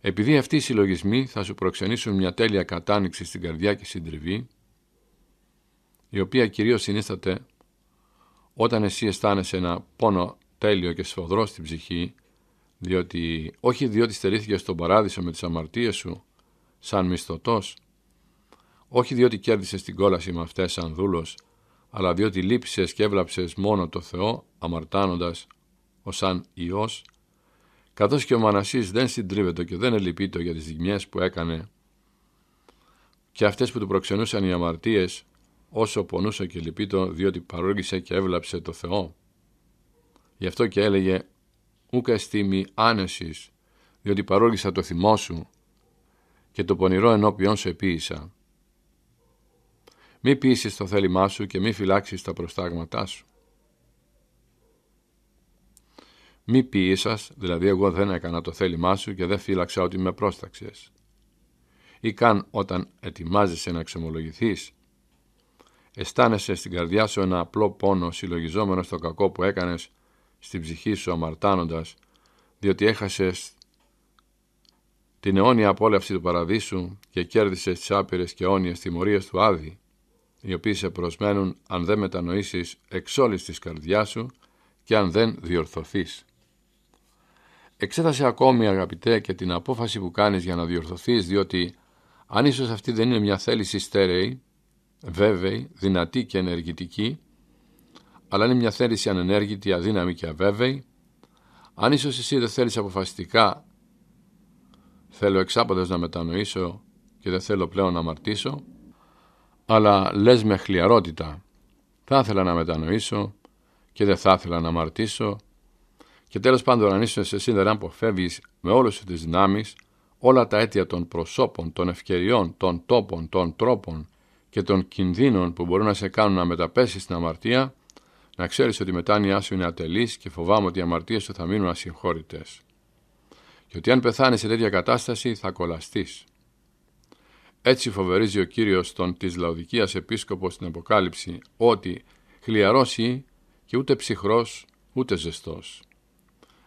Επειδή αυτοί οι συλλογισμοί θα σου προξενήσουν μια τέλεια κατάνοιξη στην καρδιά και συντριβή, η οποία κυρίως συνίσταται όταν εσύ αισθάνεσαι ένα πόνο τέλειο και σφοδρό στην ψυχή, διότι, όχι διότι στερήθηκε στον παράδεισο με τις αμαρτίες σου, σαν μισθωτός, όχι διότι κέρδισες την κόλαση με αυτές σαν δούλος, αλλά διότι λείψες και έβλαψες μόνο το Θεό, αμαρτάνοντας ως αν Υιός, καθώς και ο Μανασής δεν συντρίβεται και δεν ελυπείται για τις ζημιές που έκανε και αυτές που του προξενούσαν οι αμαρτίες, όσο πονούσε και λυπείτο, διότι παρόργησε και έβλαψε το Θεό. Γι' αυτό και έλεγε «Ούκα στήμη άνεσης, διότι παρόργησα το θυμό σου και το πονηρό ενώπιόν σου επίησα». Μη πείσεις το θέλημά σου και μη φυλάξεις τα προστάγματά σου. Μη ποιήσας, δηλαδή εγώ δεν έκανα το θέλημά σου και δεν φύλαξα ότι με πρόσταξες. Ή καν όταν ετοιμάζεσαι να εξομολογηθείς, αισθάνεσαι στην καρδιά σου ένα απλό πόνο συλλογιζόμενο στο κακό που έκανες στην ψυχή σου αμαρτάνοντας, διότι έχασες την αιώνια απόλευση του παραδείσου και κέρδισες τις άπειρες και αιώνιες τιμωρίες του Άδη οι οποίοι σε προσμένουν αν δεν μετανοήσεις εξ όλης της καρδιάς σου και αν δεν διορθωθείς. Εξέτασε ακόμη αγαπητέ και την απόφαση που κάνεις για να διορθωθείς διότι αν ίσως αυτή δεν είναι μια θέληση στέρεη, βέβαιη, δυνατή και ενεργητική, αλλά είναι μια θέληση ανενέργητη, αδύναμη και αβέβαιη, αν ίσως εσύ δεν θέλεις αποφασιστικά, θέλω εξάποντας να μετανοήσω και δεν θέλω πλέον να αμαρτήσω, αλλά λες με χλιαρότητα. Θα ήθελα να μετανοήσω και δεν θα ήθελα να αμαρτήσω και τέλος πάντων αν ίσως εσύ δεν αποφεύγεις με όλες σου τις δυνάμεις όλα τα αίτια των προσώπων, των ευκαιριών, των τόπων, των τρόπων και των κινδύνων που μπορούν να σε κάνουν να μεταπέσεις στην αμαρτία, να ξέρεις ότι η μετάνοιά σου είναι ατελής και φοβάμαι ότι οι αμαρτίες σου θα μείνουν ασυγχώρητες. Και ότι αν πεθάνεις σε τέτοια κατάσταση θα κολλαστείς. Έτσι φοβερίζει ο Κύριος τον της Λαοδικίας επίσκοπος στην Αποκάλυψη ότι χλιαρός ή και ούτε ψυχρός ούτε ζεστός.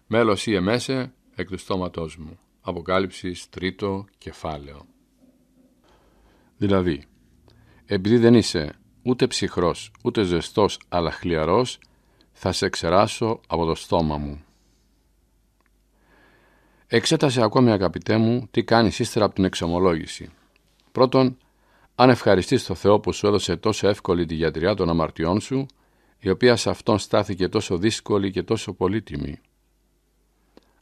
Μέλος ή εμέσε εκ του στόματός μου. Αποκάλυψης τρίτο κεφάλαιο. Δηλαδή, επειδή δεν είσαι ούτε ψυχρός ούτε ζεστός αλλά χλιαρός, θα σε εξεράσω από το στόμα μου. Εξέτασε ακόμη αγαπητέ μου τι κάνεις ύστερα από την εξομολόγηση – Πρώτον, αν ευχαριστείς το Θεό που σου έδωσε τόσο εύκολη τη γιατριά των αμαρτιών σου, η οποία σε αυτόν στάθηκε τόσο δύσκολη και τόσο πολύτιμη.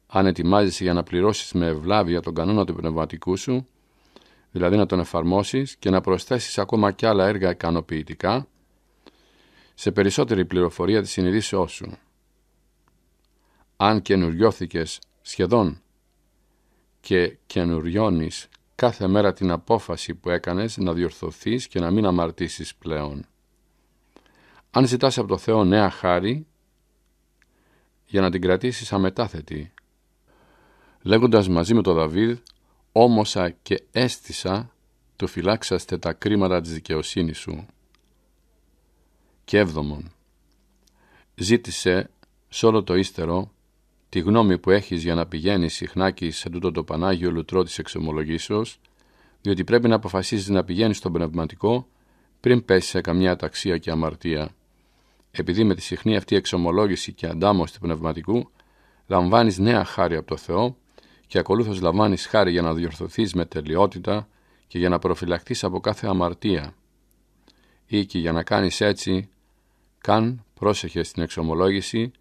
Αν ετοιμάζεσαι για να πληρώσεις με ευλάβεια τον κανόνα του πνευματικού σου, δηλαδή να τον εφαρμόσεις και να προσθέσεις ακόμα κι άλλα έργα ικανοποιητικά, σε περισσότερη πληροφορία της συνειδήσεώς σου. Αν καινουριώθηκες σχεδόν και καινουριώνεις κάθε μέρα την απόφαση που έκανες να διορθωθείς και να μην αμαρτήσεις πλέον. Αν ζητάς από το Θεό νέα χάρη, για να την κρατήσεις αμετάθετη. Λέγοντας μαζί με τον Δαβίδ, «Όμωσα και έστησα, του φυλάξαστε τα κρίματα της δικαιοσύνης σου». Και έβδομον, ζήτησε σε όλο το ύστερο τη γνώμη που έχεις για να πηγαίνεις συχνά και σε τούτο το Πανάγιο Λουτρό της εξομολογήσεως, διότι πρέπει να αποφασίσεις να πηγαίνεις στον πνευματικό πριν πέσεις σε καμιά αταξία και αμαρτία. Επειδή με τη συχνή αυτή εξομολόγηση και αντάμωση του πνευματικού λαμβάνεις νέα χάρη από το Θεό και ακολούθως λαμβάνεις χάρη για να διορθωθείς με τελειότητα και για να προφυλαχθείς από κάθε αμαρτία. Ή και για να κάνεις έτσι, καν πρόσεχες στην εξομολόγηση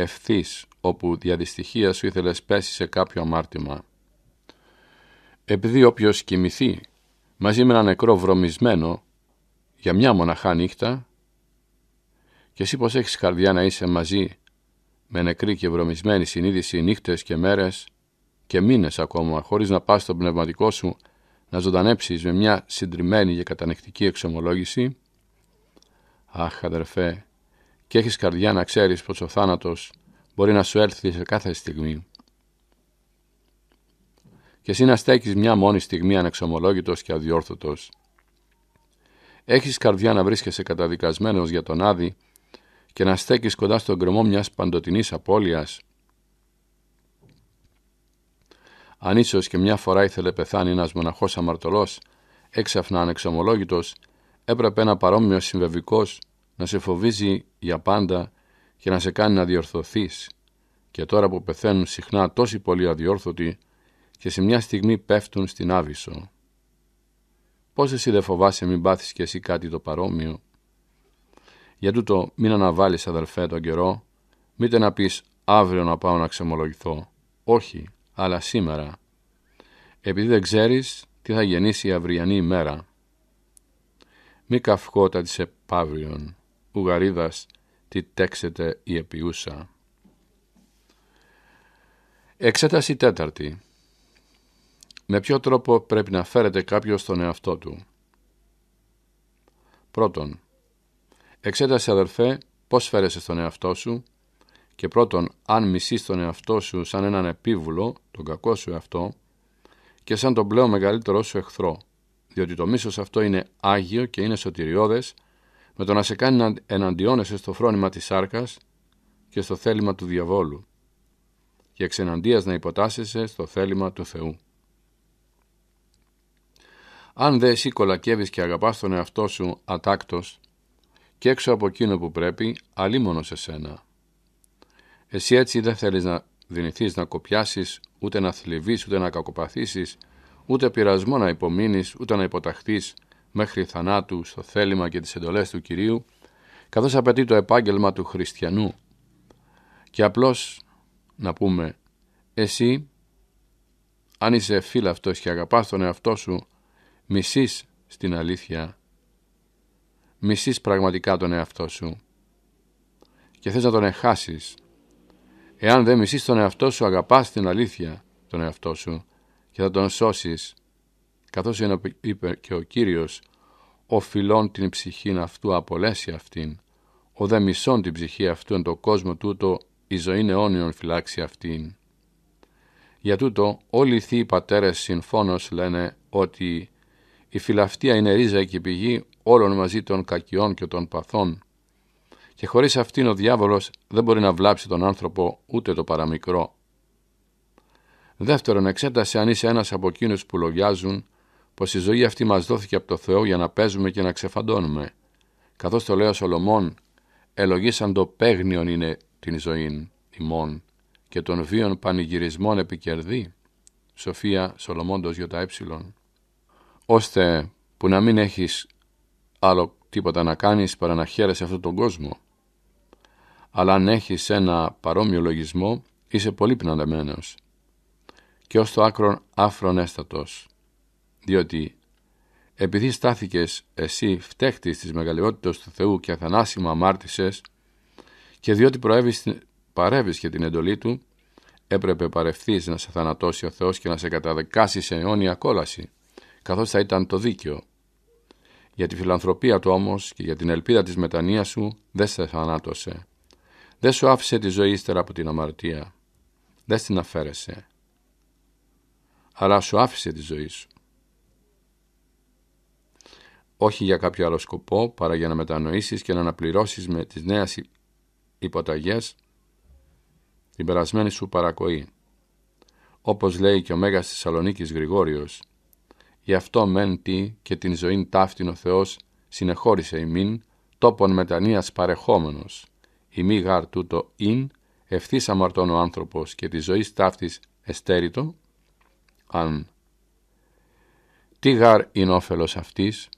ευθύς όπου δια δυστυχίας σου ήθελες πέσει σε κάποιο αμάρτημα. Επειδή όποιος κοιμηθεί μαζί με ένα νεκρό βρωμισμένο για μια μοναχά νύχτα και εσύ πως έχεις καρδιά να είσαι μαζί με νεκρή και βρωμισμένη συνείδηση νύχτες και μέρες και μήνες ακόμα χωρίς να πας στο πνευματικό σου να ζωντανέψεις με μια συντριμμένη και κατανεκτική εξομολόγηση. Αχ αδερφέ, και έχεις καρδιά να ξέρεις πως ο θάνατος μπορεί να σου έρθει σε κάθε στιγμή. Και εσύ να στέκεις μια μόνη στιγμή ανεξομολόγητος και αδιόρθωτος. Έχεις καρδιά να βρίσκεσαι καταδικασμένος για τον Άδη και να στέκεις κοντά στον κρεμό μιας παντοτινής απώλειας. Αν ίσως και μια φορά ήθελε πεθάνει ένας μοναχός αμαρτωλός, έξαφνα ανεξομολόγητος, έπρεπε ένα παρόμοιο συμβεβικός να σε φοβίζει για πάντα και να σε κάνει να διορθωθείς και τώρα που πεθαίνουν συχνά τόσοι πολλοί αδιόρθωτοι και σε μια στιγμή πέφτουν στην άβυσσο. Πώς εσύ δεν φοβάσαι μην πάθεις κι εσύ κάτι το παρόμοιο. Για τούτο μην αναβάλεις αδελφέ τον καιρό, μήτε να πεις αύριο να πάω να ξεμολογηθώ. Όχι, αλλά σήμερα. Επειδή δεν ξέρεις τι θα γεννήσει η αυριανή ημέρα. Μη καυκότα της επαύριον ουγαρίδας τι τέξετε η επιούσα. Εξέταση τέταρτη. Με ποιο τρόπο πρέπει να φέρετε κάποιος στον εαυτό του. Πρώτον, εξέτασε αδερφέ πώς φέρεσαι στον εαυτό σου και πρώτον αν μισείς τον εαυτό σου σαν έναν επίβουλο, τον κακό σου εαυτό και σαν τον πλέον μεγαλύτερό σου εχθρό, διότι το μίσος αυτό είναι άγιο και είναι σωτηριώδες με το να σε κάνει να εναντιώνεσαι στο φρόνημα της σάρκας και στο θέλημα του διαβόλου και εξεναντίας να υποτάσσεσαι στο θέλημα του Θεού. Αν δε εσύ κολακεύεις και αγαπάς τον εαυτό σου ατάκτος και έξω από εκείνο που πρέπει, αλίμονος σε σένα. Εσύ έτσι δεν θέλεις να δυνηθείς να κοπιάσεις, ούτε να θλιβείς, ούτε να κακοπαθήσεις, ούτε πειρασμό να υπομείνεις, ούτε να υποταχθείς, μέχρι θανάτου στο θέλημα και τις εντολές του Κυρίου, καθώς απαιτεί το επάγγελμα του χριστιανού. Και απλώς να πούμε, εσύ, αν είσαι αυτός και αγαπάς τον εαυτό σου, μισείς στην αλήθεια, μισείς πραγματικά τον εαυτό σου και θες να τον εχάσεις. Εάν δεν μισείς τον εαυτό σου, αγαπάς την αλήθεια τον εαυτό σου και θα τον σώσεις καθώς είπε και ο Κύριος «Ο φιλόν την ψυχήν αυτού απολέσει αυτήν, ο δε μισόν την ψυχή αυτού εν το κόσμο τούτο η ζωή αιώνιον φυλάξει αυτήν». Για τούτο όλοι οι θείοι πατέρες συμφώνως λένε ότι η φιλαυτία είναι ρίζα και πηγή όλων μαζί των κακιών και των παθών και χωρίς αυτήν ο διάβολος δεν μπορεί να βλάψει τον άνθρωπο ούτε το παραμικρό. Δεύτερον, εξέτασε αν είσαι ένας από εκείνους που λογιάζουν πως η ζωή αυτή μας δόθηκε από το Θεό για να παίζουμε και να ξεφαντώνουμε. Καθώς το λέει ο Σολομών, σαν το παίγνιον είναι την ζωή ημών και των βίων πανηγυρισμών επικερδεί. Σοφία Σολομόντος Έψιλον. Ώστε που να μην έχεις άλλο τίποτα να κάνεις παρά να χαίρεσαι αυτόν τον κόσμο. Αλλά αν έχεις ένα παρόμοιο λογισμό, είσαι πολύ πναλεμένος και ως το άκρον άφρον έστατος διότι επειδή στάθηκες εσύ φταίχτης της μεγαλειότητας του Θεού και θανάσιμα αμάρτησες και διότι παρεύει και την εντολή Του, έπρεπε παρευθείς να σε θανατώσει ο Θεός και να σε καταδεκάσει σε αιώνια κόλαση, καθώς θα ήταν το δίκαιο. Για τη φιλανθρωπία Του όμως και για την ελπίδα της μετανοίας σου δεν σε θανάτωσε. Δεν σου άφησε τη ζωή ύστερα από την αμαρτία. Δεν στην αφαίρεσε. Αλλά σου άφησε τη ζωή σου όχι για κάποιο άλλο σκοπό παρά για να μετανοήσεις και να αναπληρώσεις με τις νέες υποταγές την περασμένη σου παρακοή. Όπως λέει και ο Μέγας Θεσσαλονίκης Γρηγόριος, «Γι' αυτό μεν τι και την ζωήν ταύτην ο Θεός συνεχώρησε ημίν, τόπον μετανοίας παρεχόμενος. Ημί γάρ τούτο ειν, ευθύς αμαρτών ο άνθρωπος και της ζωής ταύτης εστέρητο, αν τι γάρ είναι όφελος αυτής,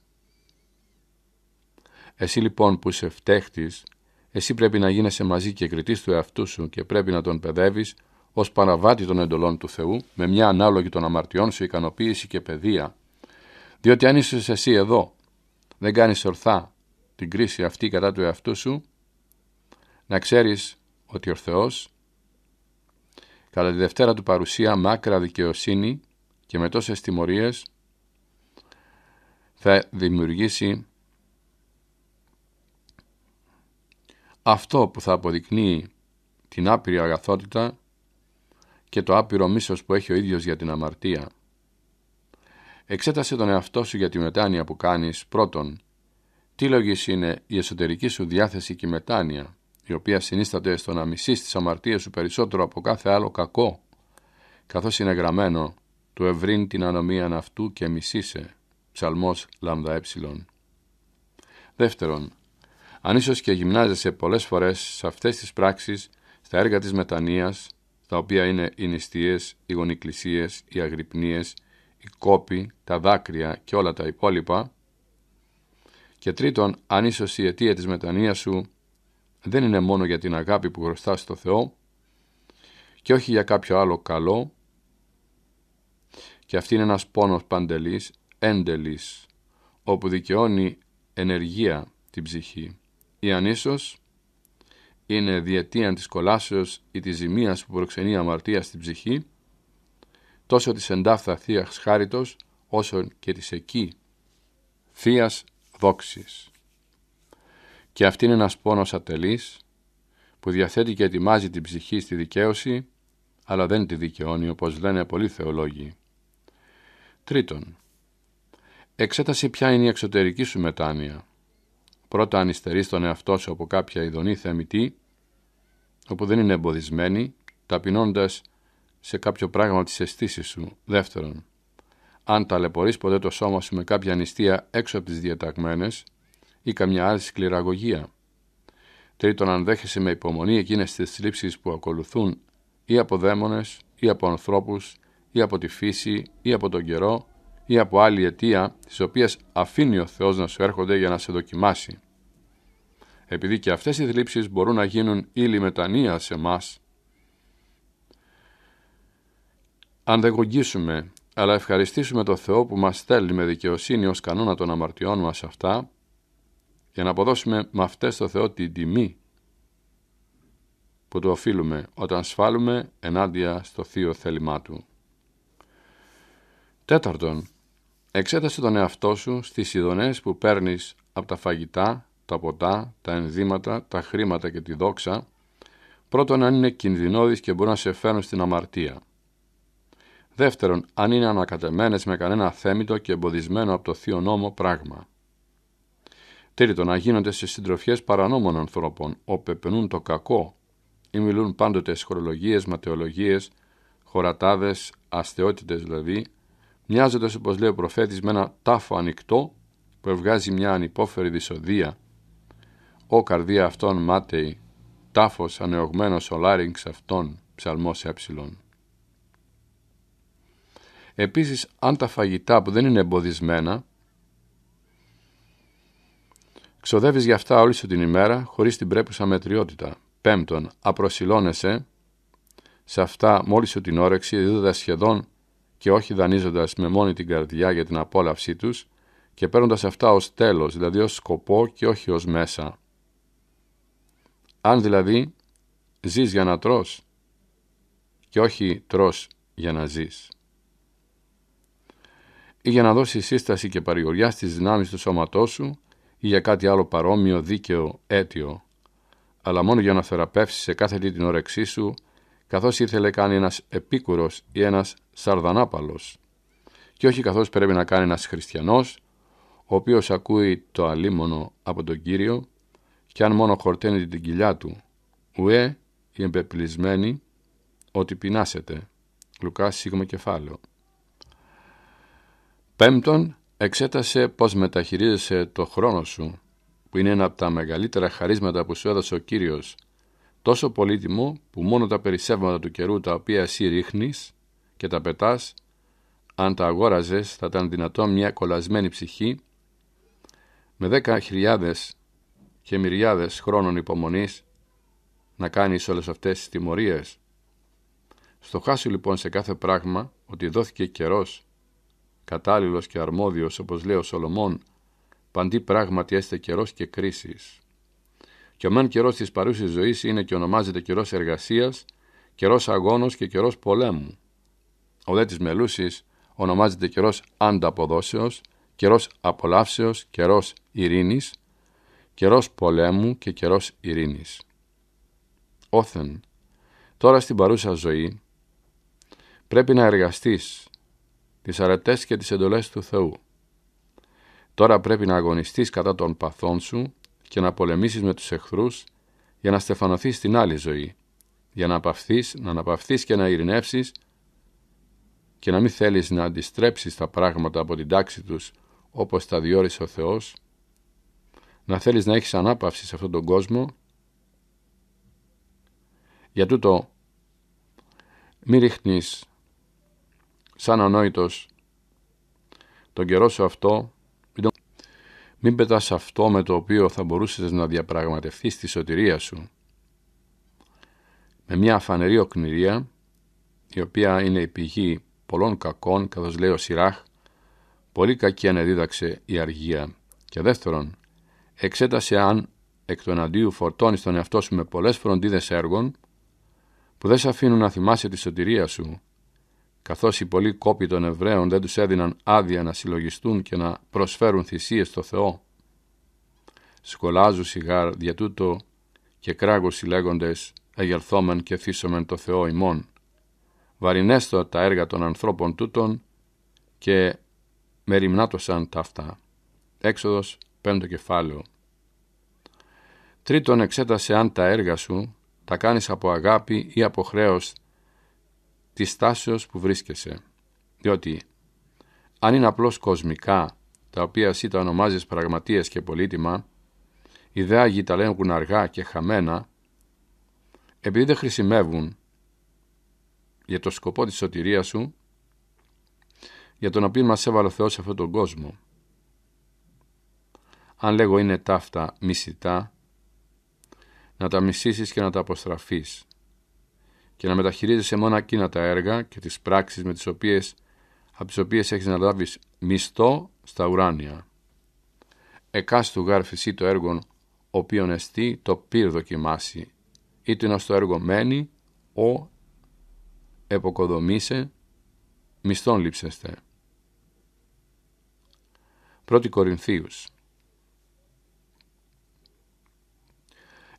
εσύ λοιπόν που είσαι φταίχτης, εσύ πρέπει να γίνεσαι μαζί και κριτής του εαυτού σου και πρέπει να τον παιδεύεις ως παραβάτη των εντολών του Θεού με μια ανάλογη των αμαρτιών σου ικανοποίηση και παιδεία. Διότι αν είσαι εσύ εδώ, δεν κάνεις ορθά την κρίση αυτή κατά του εαυτού σου, να ξέρεις ότι ο Θεός κατά τη Δευτέρα του παρουσία με άκρα δικαιοσύνη και με τόσες τιμωρίες θα δημιουργήσει Αυτό που θα αποδεικνύει την άπειρη αγαθότητα και το άπειρο μίσος που έχει ο ίδιος για την αμαρτία. Εξέτασε τον εαυτό σου για τη μετάνοια που κάνεις πρώτον. Τι λόγης είναι η εσωτερική σου διάθεση και η μετάνοια, η οποία συνίσταται στο να μισείς τις αμαρτίες σου περισσότερο από κάθε άλλο κακό, καθώς είναι γραμμένο του ευρύν την ανομία αυτού και μισήσε. Ψαλμός ΛΑΜΔΑΕΨΙΛΟΝ Δεύτερον, αν ίσως και γυμνάζεσαι πολλές φορές σε αυτές τις πράξεις, στα έργα της μετανοίας, τα οποία είναι οι νηστείες, οι γονικλησίες, οι αγρυπνίες, οι κόποι, τα δάκρυα και όλα τα υπόλοιπα. Και τρίτον, αν ίσως η αιτία της μετανοίας σου δεν είναι μόνο για την αγάπη που χρωστάς στο Θεό και όχι για κάποιο άλλο καλό, και αυτή είναι ένας πόνος παντελής, έντελης, όπου δικαιώνει ενεργεία την ψυχή. Ή ανίσω είναι διετίαν της κολάσεως ή της ζημίας που προξενεί αμαρτία στην ψυχή, τόσο της εντάφθα θείας χάριτος, όσο και της εκεί θείας δόξης. Και αυτή είναι ένας πόνος ατελής, που διαθέτει και ετοιμάζει την ψυχή στη δικαίωση, αλλά δεν τη δικαιώνει, όπως λένε πολλοί θεολόγοι. Τρίτον, εξέταση ποια είναι η εξωτερική σου μετάνοια, Πρώτα αν στον τον εαυτό σου από κάποια ειδονή θεαμητή, όπου δεν είναι εμποδισμένη, ταπεινώντας σε κάποιο πράγμα τις αισθήσει σου. Δεύτερον, αν ταλαιπωρείς ποτέ το σώμα σου με κάποια νηστεία έξω από τις διαταγμένες ή καμιά άλλη σκληραγωγία. Τρίτον, αν δέχεσαι με υπομονή εκείνες τις θλίψεις που ακολουθούν ή από δαίμονες ή από ανθρώπους ή από τη φύση ή από τον καιρό ή από άλλη αιτία τις οποίες αφήνει ο Θεός να σου έρχονται για να σε δοκιμάσει. Επειδή και αυτές οι θλίψεις μπορούν να γίνουν ύλη μετανία σε μας, αν δεν αλλά ευχαριστήσουμε το Θεό που μας στέλνει με δικαιοσύνη ως κανόνα των αμαρτιών μας αυτά, για να αποδώσουμε με αυτές το Θεό την τιμή που το οφείλουμε όταν σφάλουμε ενάντια στο θείο θέλημά Του. Τέταρτον, Εξέτασε τον εαυτό σου στις ειδονές που παίρνεις από τα φαγητά, τα ποτά, τα ενδύματα, τα χρήματα και τη δόξα, πρώτον αν είναι κινδυνόδης και μπορούν να σε φέρουν στην αμαρτία. Δεύτερον, αν είναι ανακατεμένες με κανένα θέμητο και εμποδισμένο από το Θείο Νόμο πράγμα. Τρίτον, να γίνονται σε συντροφιές παρανόμων ανθρώπων, οπεπενούν το κακό ή μιλούν πάντοτε σχορολογίες, ματαιολογίες, χωρατάδες, αστεότητες δηλαδή, μοιάζοντας, όπως λέει ο προφέτης, με ένα τάφο ανοιχτό που ευγάζει μια ανυπόφερη δυσοδεία. Ω καρδία αυτών μάταιη, τάφος ανεωγμένος, ο λάριγξ αυτών, ψαλμός ε. Επίσης, αν τα φαγητά που δεν είναι εμποδισμένα, ξοδεύεις για αυτά όλη σου την ημέρα, χωρίς την πρέπουσα μετριότητα. Πέμπτον, απροσιλώνεσαι σε αυτά μόλις σου την όρεξη, δίδοντας σχεδόν και όχι δανείζοντας με μόνη την καρδιά για την απόλαυσή τους και παίρνοντας αυτά ως τέλος, δηλαδή ως σκοπό και όχι ως μέσα. Αν δηλαδή ζεις για να τρως και όχι τρως για να ζεις. Ή για να δώσεις σύσταση και παρηγοριά στις δυνάμεις του σώματός σου ή για κάτι άλλο παρόμοιο δίκαιο αίτιο, αλλά μόνο για να θεραπεύσεις σε κάθε τι την όρεξή σου καθώς ήθελε κάνει ένας επίκουρος ή ένας σαρδανάπαλος και όχι καθώς πρέπει να κάνει ένας χριστιανός, ο οποίος ακούει το αλίμονο από τον Κύριο και αν μόνο χορταίνει την κοιλιά του, ουέ η εμπεπλισμένη ότι πεινάσετε. Λουκάς σίγμα κεφάλαιο. Πέμπτον, εξέτασε πώς μεταχειρίζεσαι το χρόνο σου, που είναι ένα από τα μεγαλύτερα χαρίσματα που σου έδωσε ο Κύριος – τόσο πολύτιμο που μόνο τα περισσεύματα του καιρού τα οποία εσύ και τα πετάς, αν τα αγόραζες θα ήταν δυνατόν μια κολλασμένη ψυχή με δέκα χιλιάδες και μυριάδες χρόνων υπομονής να κάνεις όλες αυτές τις στο Στοχάσου λοιπόν σε κάθε πράγμα ότι δόθηκε καιρός, κατάλληλος και αρμόδιος όπως λέει ο Σολομών, παντή πράγματι έστε καιρός και κρίσης. Και ο μεν καιρός της παρούσης ζωής είναι και ονομάζεται καιρός εργασίας, καιρός αγώνος και καιρός πολέμου. Ο δε της μελούσης ονομάζεται καιρός ανταποδόσεως, καιρός απολαύσεως, καιρός ειρήνης, καιρός πολέμου και καιρός ειρήνης. Όθεν, τώρα στην παρούσα ζωή, πρέπει να εργαστείς τις αρετές και τις εντολές του Θεού. Τώρα πρέπει να αγωνιστείς κατά των παθών σου και να πολεμήσεις με τους εχθρούς για να στεφανωθείς στην άλλη ζωή, για να απαυθείς, να αναπαυθείς και να ειρηνεύσεις και να μην θέλεις να αντιστρέψεις τα πράγματα από την τάξη τους όπως τα διόρισε ο Θεός, να θέλεις να έχεις ανάπαυση σε αυτόν τον κόσμο. Για τούτο μη ρίχνεις σαν ανόητος τον καιρό σου αυτό μην πετάς αυτό με το οποίο θα μπορούσες να διαπραγματευτείς τη σωτηρία σου. Με μια φανερή οκνηρία, η οποία είναι η πηγή πολλών κακών, καθώς λέει ο Σιράχ, πολύ κακή ανεδίδαξε η αργία. Και δεύτερον, εξέτασε αν εκ των αντίου φορτώνεις τον εαυτό σου με πολλές φροντίδες έργων, που δεν σε αφήνουν να θυμάσαι τη σωτηρία σου καθώς οι πολλοί κόποι των Εβραίων δεν τους έδιναν άδεια να συλλογιστούν και να προσφέρουν θυσίες στο Θεό. Σκολάζου σιγάρ δια τούτο και κράγουσι λέγοντες εγερθόμεν και θύσομεν το Θεό ημών. Βαρινέστο τα έργα των ανθρώπων τούτων και μεριμνάτωσαν τα αυτά. Έξοδος πέμπτο κεφάλαιο. Τρίτον εξέτασε αν τα έργα σου τα κάνεις από αγάπη ή από χρέος της τάσεως που βρίσκεσαι. Διότι αν είναι απλώς κοσμικά, τα οποία εσύ τα ονομάζεις πραγματείες και πολύτιμα, οι γη τα λέγουν αργά και χαμένα, επειδή δεν χρησιμεύουν για το σκοπό της σωτηρίας σου, για τον οποίο μας έβαλε ο Θεός σε αυτόν τον κόσμο. Αν λέγω είναι ταύτα μισητά, να τα μισήσεις και να τα αποστραφείς και να μεταχειρίζεσαι μόνο εκείνα τα έργα και τις πράξεις με τις οποίες, από τις οποίες έχεις να λάβεις μισθό στα ουράνια. Εκάστου γάρφησή το ο οποίον εστί το πυρ δοκιμάσει, είτε να στο έργο μένει, ο εποκοδομήσε, μισθόν λείψεστε. Πρώτη Κορινθίους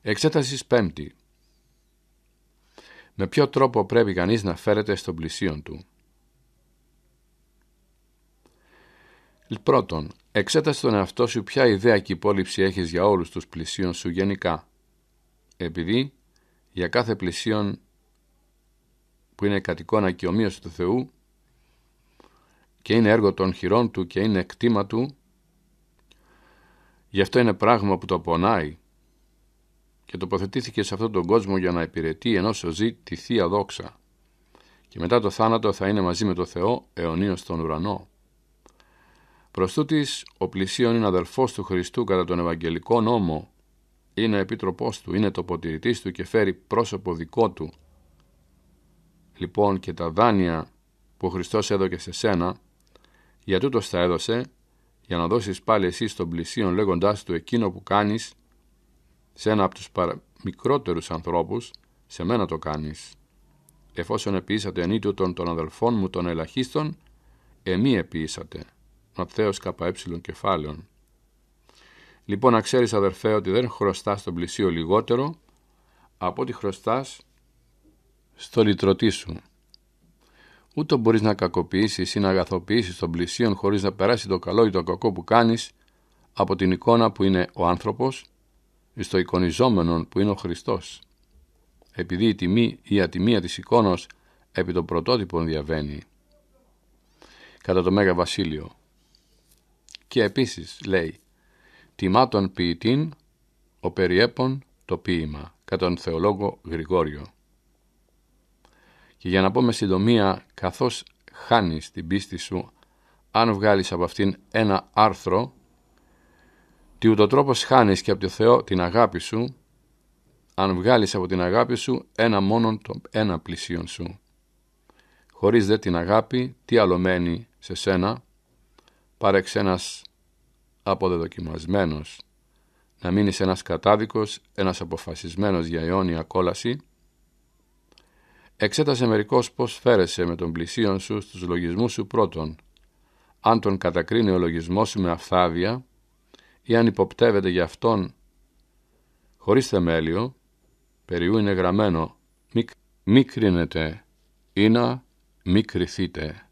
Εξέτασης πέμπτη με ποιο τρόπο πρέπει κανείς να φέρεται στον πλησίον του. Πρώτον, εξέτασε τον εαυτό σου ποια ιδέα και υπόλοιψη έχεις για όλους τους πλησίον σου γενικά, επειδή για κάθε πλησίον που είναι κατοικώνα και ομοίωση του Θεού και είναι έργο των χειρών του και είναι εκτίμα του, γι' αυτό είναι πράγμα που το πονάει και τοποθετήθηκε σε αυτόν τον κόσμο για να υπηρετεί ενώ σωζεί τη Θεία Δόξα και μετά το θάνατο θα είναι μαζί με το Θεό αιωνίως στον ουρανό. Προς τούτης, ο πλησίον είναι αδελφός του Χριστού κατά τον Ευαγγελικό νόμο, είναι επίτροπός του, είναι το του και φέρει πρόσωπο δικό του. Λοιπόν και τα δάνεια που ο Χριστός έδωκε σε σένα, για τούτος τα έδωσε, για να δώσεις πάλι εσύ στον πλησίον λέγοντάς του εκείνο που κάνεις σε ένα από τους παρα... μικρότερους ανθρώπους, σε μένα το κάνεις. Εφόσον επίησατε ενίτου των αδελφών μου των ελαχίστων, εμεί επίησατε. Ματθαίος ΚΕ κεφάλαιων. Λοιπόν, να ξέρεις αδερφέ ότι δεν χρωστάς τον πλησίο λιγότερο από ό,τι χρωστάς στο λυτρωτή σου. Ούτε μπορείς να κακοποιήσεις ή να αγαθοποιήσεις τον πλησίον χωρίς να περάσει το καλό ή το κακό που κάνεις από την εικόνα που είναι ο άνθρωπος στο εικονιζόμενον που είναι ο Χριστός. Επειδή η τιμή ή ατιμία της εικόνος επί των πρωτότυπων διαβαίνει κατά το Μέγα Βασίλειο. Και επίσης λέει «Τιμάτων ποιητήν, ο περιέπων το ποίημα» κατά τον θεολόγο Γρηγόριο. Και για να πω με συντομία, καθώς χάνεις την πίστη σου, αν βγάλεις από αυτήν ένα άρθρο, τι ούτω τρόπο χάνει και από το Θεό την αγάπη σου, αν βγάλεις από την αγάπη σου ένα μόνον το ένα πλησίον σου. Χωρίς δε την αγάπη, τι άλλο μένει σε σένα, ένας αποδεδοκιμασμένος, να μείνεις ένας κατάδικος, ένας αποφασισμένος για αιώνια κόλαση. Εξέτασε μερικός πώς φέρεσαι με τον πλησίον σου στους λογισμούς σου πρώτον, αν τον κατακρίνει ο λογισμός σου με αυθάβεια, ή αν υποπτεύεται για αυτόν χωρίς θεμέλιο, περιού είναι γραμμένο, μη, κρίνετε ή να μη κρυθείτε.